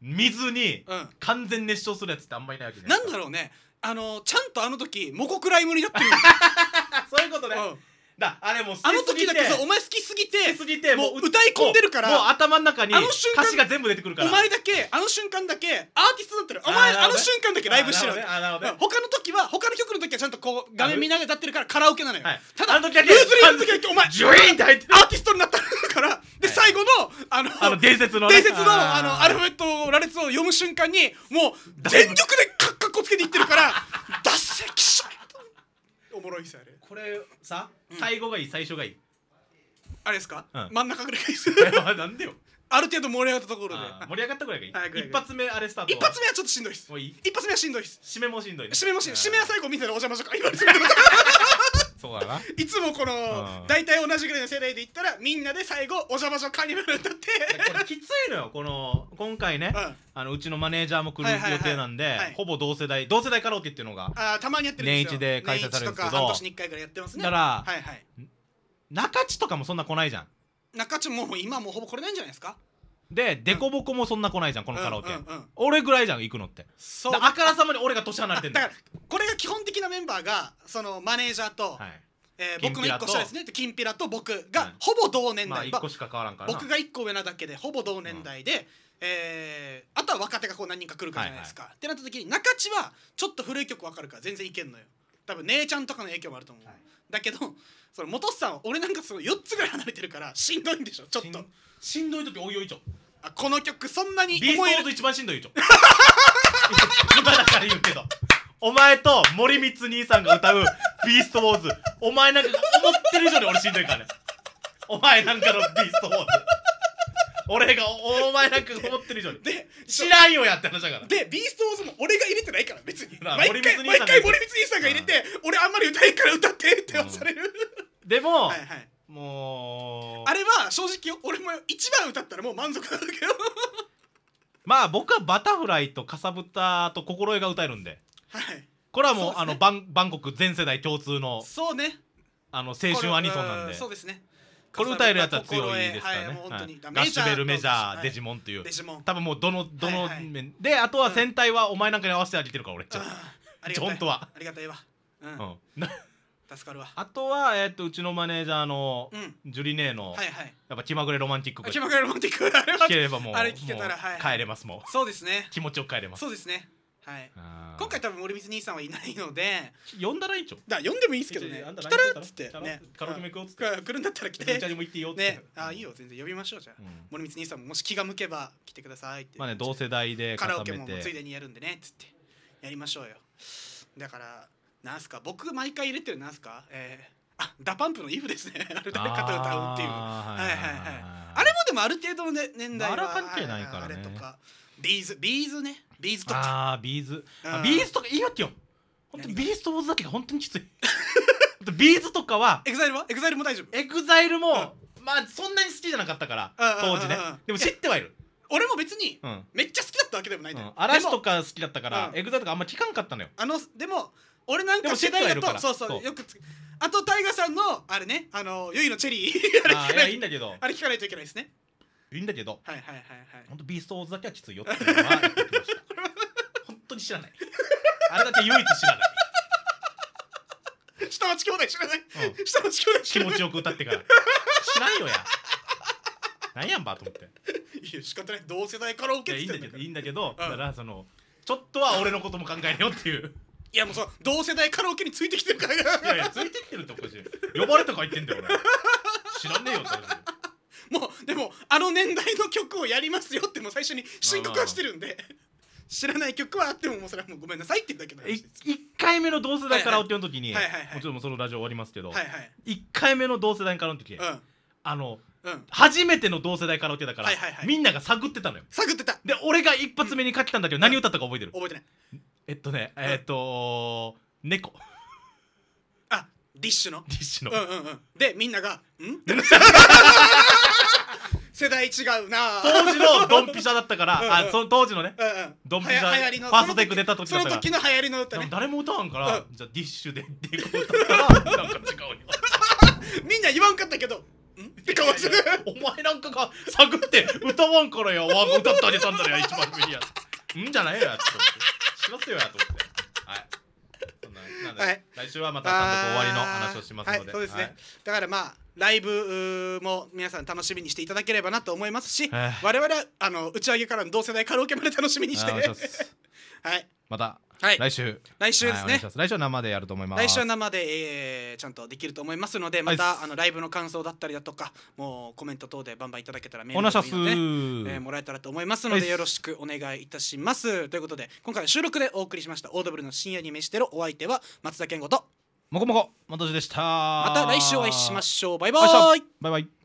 水に完全熱唱するやつってあんまりないわけじゃないなんだろうねあのちゃんとあの時モコクライムになってる そういうことね、うんだあれもあの時だけさお前好きすぎてすぎてもう歌い込んでるからもう頭の中にあの瞬間歌詞が全部出てくるからお前だけあの瞬間だけアーティストだったらお前あ,、の瞬間だけライブしてるあるほど、他の時は他の曲の時はちゃんとこう画面見ながら歌ってるからカラオケなのよ、はい、ただあの時だけルーズリーの時だけお前ジュインって入ってるアーティストになったからで、最後のあのあの伝説の、伝説のあのアルファベット羅列を読む瞬間にもう全力でカッカッコつけていってるから れこれさ、最後がいい最初がいいあれですか、真ん中ぐらいす なんでよある程度盛り上がったところで盛り上がったぐらいがいい一発目あれスタート一発目はちょっとしんどいす一発目はしんどいです締めもしんどい締めもしん、締めは最後みたいなお邪魔しうか今ですそうだないつもこの大体同じぐらいの世代で言ったらみんなで最後お邪魔女カニバル歌ってこれきついのよこの今回ね、うん、あのうちのマネージャーも来る予定なんで、はいはいはいほぼ同世代同世代カラオケっていうのがあたまにやってるんですよ年一で開催されるんですけど半年に1回ぐらいやってますねだから、はいはい、中地とかもそんな来ないじゃん中地も今もうほぼ来れないんじゃないですかででこぼこもそんな来ないじゃんこのカラオケ、うんうんうん俺ぐらいじゃん行くのってそうだあからさまに俺が年離れてんだだからこれが基本的なメンバーがそのマネージャーと、はいえー僕が一1個下ですねきんぴらと僕はがいほぼ同年代、まあ1個しか変わらんからな僕が1個上なだけでほぼ同年代で、えーあとは若手がこう何人か来るかじゃないですか、ってなった時に中地はちょっと古い曲わかるから全然いけんのよ多分姉ちゃんとかの影響もあると思う、はいだけどその元さんは俺なんかその4つぐらい離れてるからしんどいんでしょちょっとしんしんどい時おいおいちょこの曲そんなにビースト思えーズ一番しんどいよ 今だから言うけどお前と森光兄さんが歌う「ビーストウォーズ」お前なんか思ってる以上に俺しんどいからねお前なんかの「ビーストウォーズ」俺がおお前なんか思ってる以上にで知らんよやって話だからでビーストウォーズも俺が入れてないから別に毎回毎回森光兄さんが入れて俺あんまり歌えんから歌ってって押される、でも、はいはいもうあれは正直俺も一番歌ったらもう満足なんだけどまあ僕は「バタフライ」と「かさぶた」と「心得」が歌えるんで、はい、これはもうう、ね、あのバンバンコク全世代共通のそうねあの青春アニソンなんでそうですねこれ歌えるやつは強いですからね、はいはい、ガッシュベルメジャーデジモンっていう、多分もうどのどの面、はいはい、であとは戦隊はお前なんかに合わせてあげてるから俺ちょっとン当はありがたいわうん、うん助かるわあとは、えー、とうちのマネージャーの、うん、ジュリネーの、はいはい、やっぱ気まぐれロマンティック気まぐれロマンティック あれ聞ければもうあれ聞けたら、はい、帰れますもうそうですね気持ちよく帰れますそうですねはい今回多分森光兄さんはいないので呼んだらいいんちょだ呼んでもいいですけどね来たらっつってねカラオケ行こつって来るんだったら来てちゃにも行っていいよってねあいいよ全然呼びましょうじゃあ、うん、森光兄さんももし気が向けば来てくださいってまあね同世代でカラオケもついでにやるんでねっつってやりましょうよだからなんすか僕毎回入れてるなんすか、えー、あダパンプの「イフ」ですね あれ誰かと歌うっていうはいはいはいあれもでもある程度の、ね、年代は、あ、関係ないから、ね、あれとかビーズビーズねビーズとかあビーズ、うん、ビーズとかいいわけよ本当にビーズと坊主だけが本当にきついビーズとかはエグザイルはエグザイルも大丈夫エグザイルも、うん、まあそんなに好きじゃなかったから当時ねでも知ってはいる俺も別にめっちゃ好きだったわけでもないんだよ、うん、嵐とか好きだったから、エグザイルとかあんま聞かんかったのよあのでも俺なんか世代だとそうそうよくあとタイガさんのあれねあのゆいのチェリーあれ聞かないいいんだけどあれ聞かないといけないですねいいんだけどはいはいはいはい本当ビーストオーズだけはきついよって言ってました本当 に知らないあれだけ唯一知らない下町兄弟知らない、うん、下町兄弟知らない気持ちよく歌ってから知らんよやなんやんばと思っていや仕方ない同世代カラオケっていいんだけどいいんだけど、うん、だからそのちょっとは俺のことも考えれよっていういやもうそ同世代カラオケについてきてるからいやいやついてきてるっておかしい呼ばれたか言ってんだよ俺知らねえよってもうでもあの年代の曲をやりますよってもう最初に申告はしてるんで知らない曲はあってももうそれはもうごめんなさいって言うだけの話です1回目の同世代カラオケの時に、もちろんそのラジオ終わりますけど、1回目の同世代カラオケの時、あの初めての同世代カラオケだから、みんなが探ってたのよ探ってたで俺が一発目に書きたんだけど、何歌ったか覚えてる覚えてないえっとねえっと猫あディッシュのディッシュの、うんうんうん、でみんなが「ん?」世代違うな当時のドンピシャだったからうん、あその当時のね、うんうん、ドンピシャファーストテイク出た時だったからその時の流行りの歌ね誰も歌わんから、うん、じゃあディッシュでっていうことだったらなんか違うよみんな言わんかったけどんって顔して お前なんかが探って歌わんからやわ歌ってあげたんだよ一番無理やんじゃないやつっしますよやと思って。はい。そんななんで、はい、来週はまた単独終わりの話をしますので、はい、そうですね、だからまあライブも皆さん楽しみにしていただければなと思いますし、えー、我々はあの打ち上げからの同世代カラオケまで楽しみにしてはいまた、はい、来週来週ですね、はい、す来週は生でやると思います来週は生で、えー、ちゃんとできると思いますのでまた、はい、あのライブの感想だったりだとかもうコメント等でバンバンいただけたらメールでもいいで、えー、もらえたらと思いますのでよろしくお願いいたしますということで今回収録でお送りしましたオードブルの深夜に召してるお相手は松田健吾ともこもこまとじでしたまた来週お会いしましょうバイバイバイバイ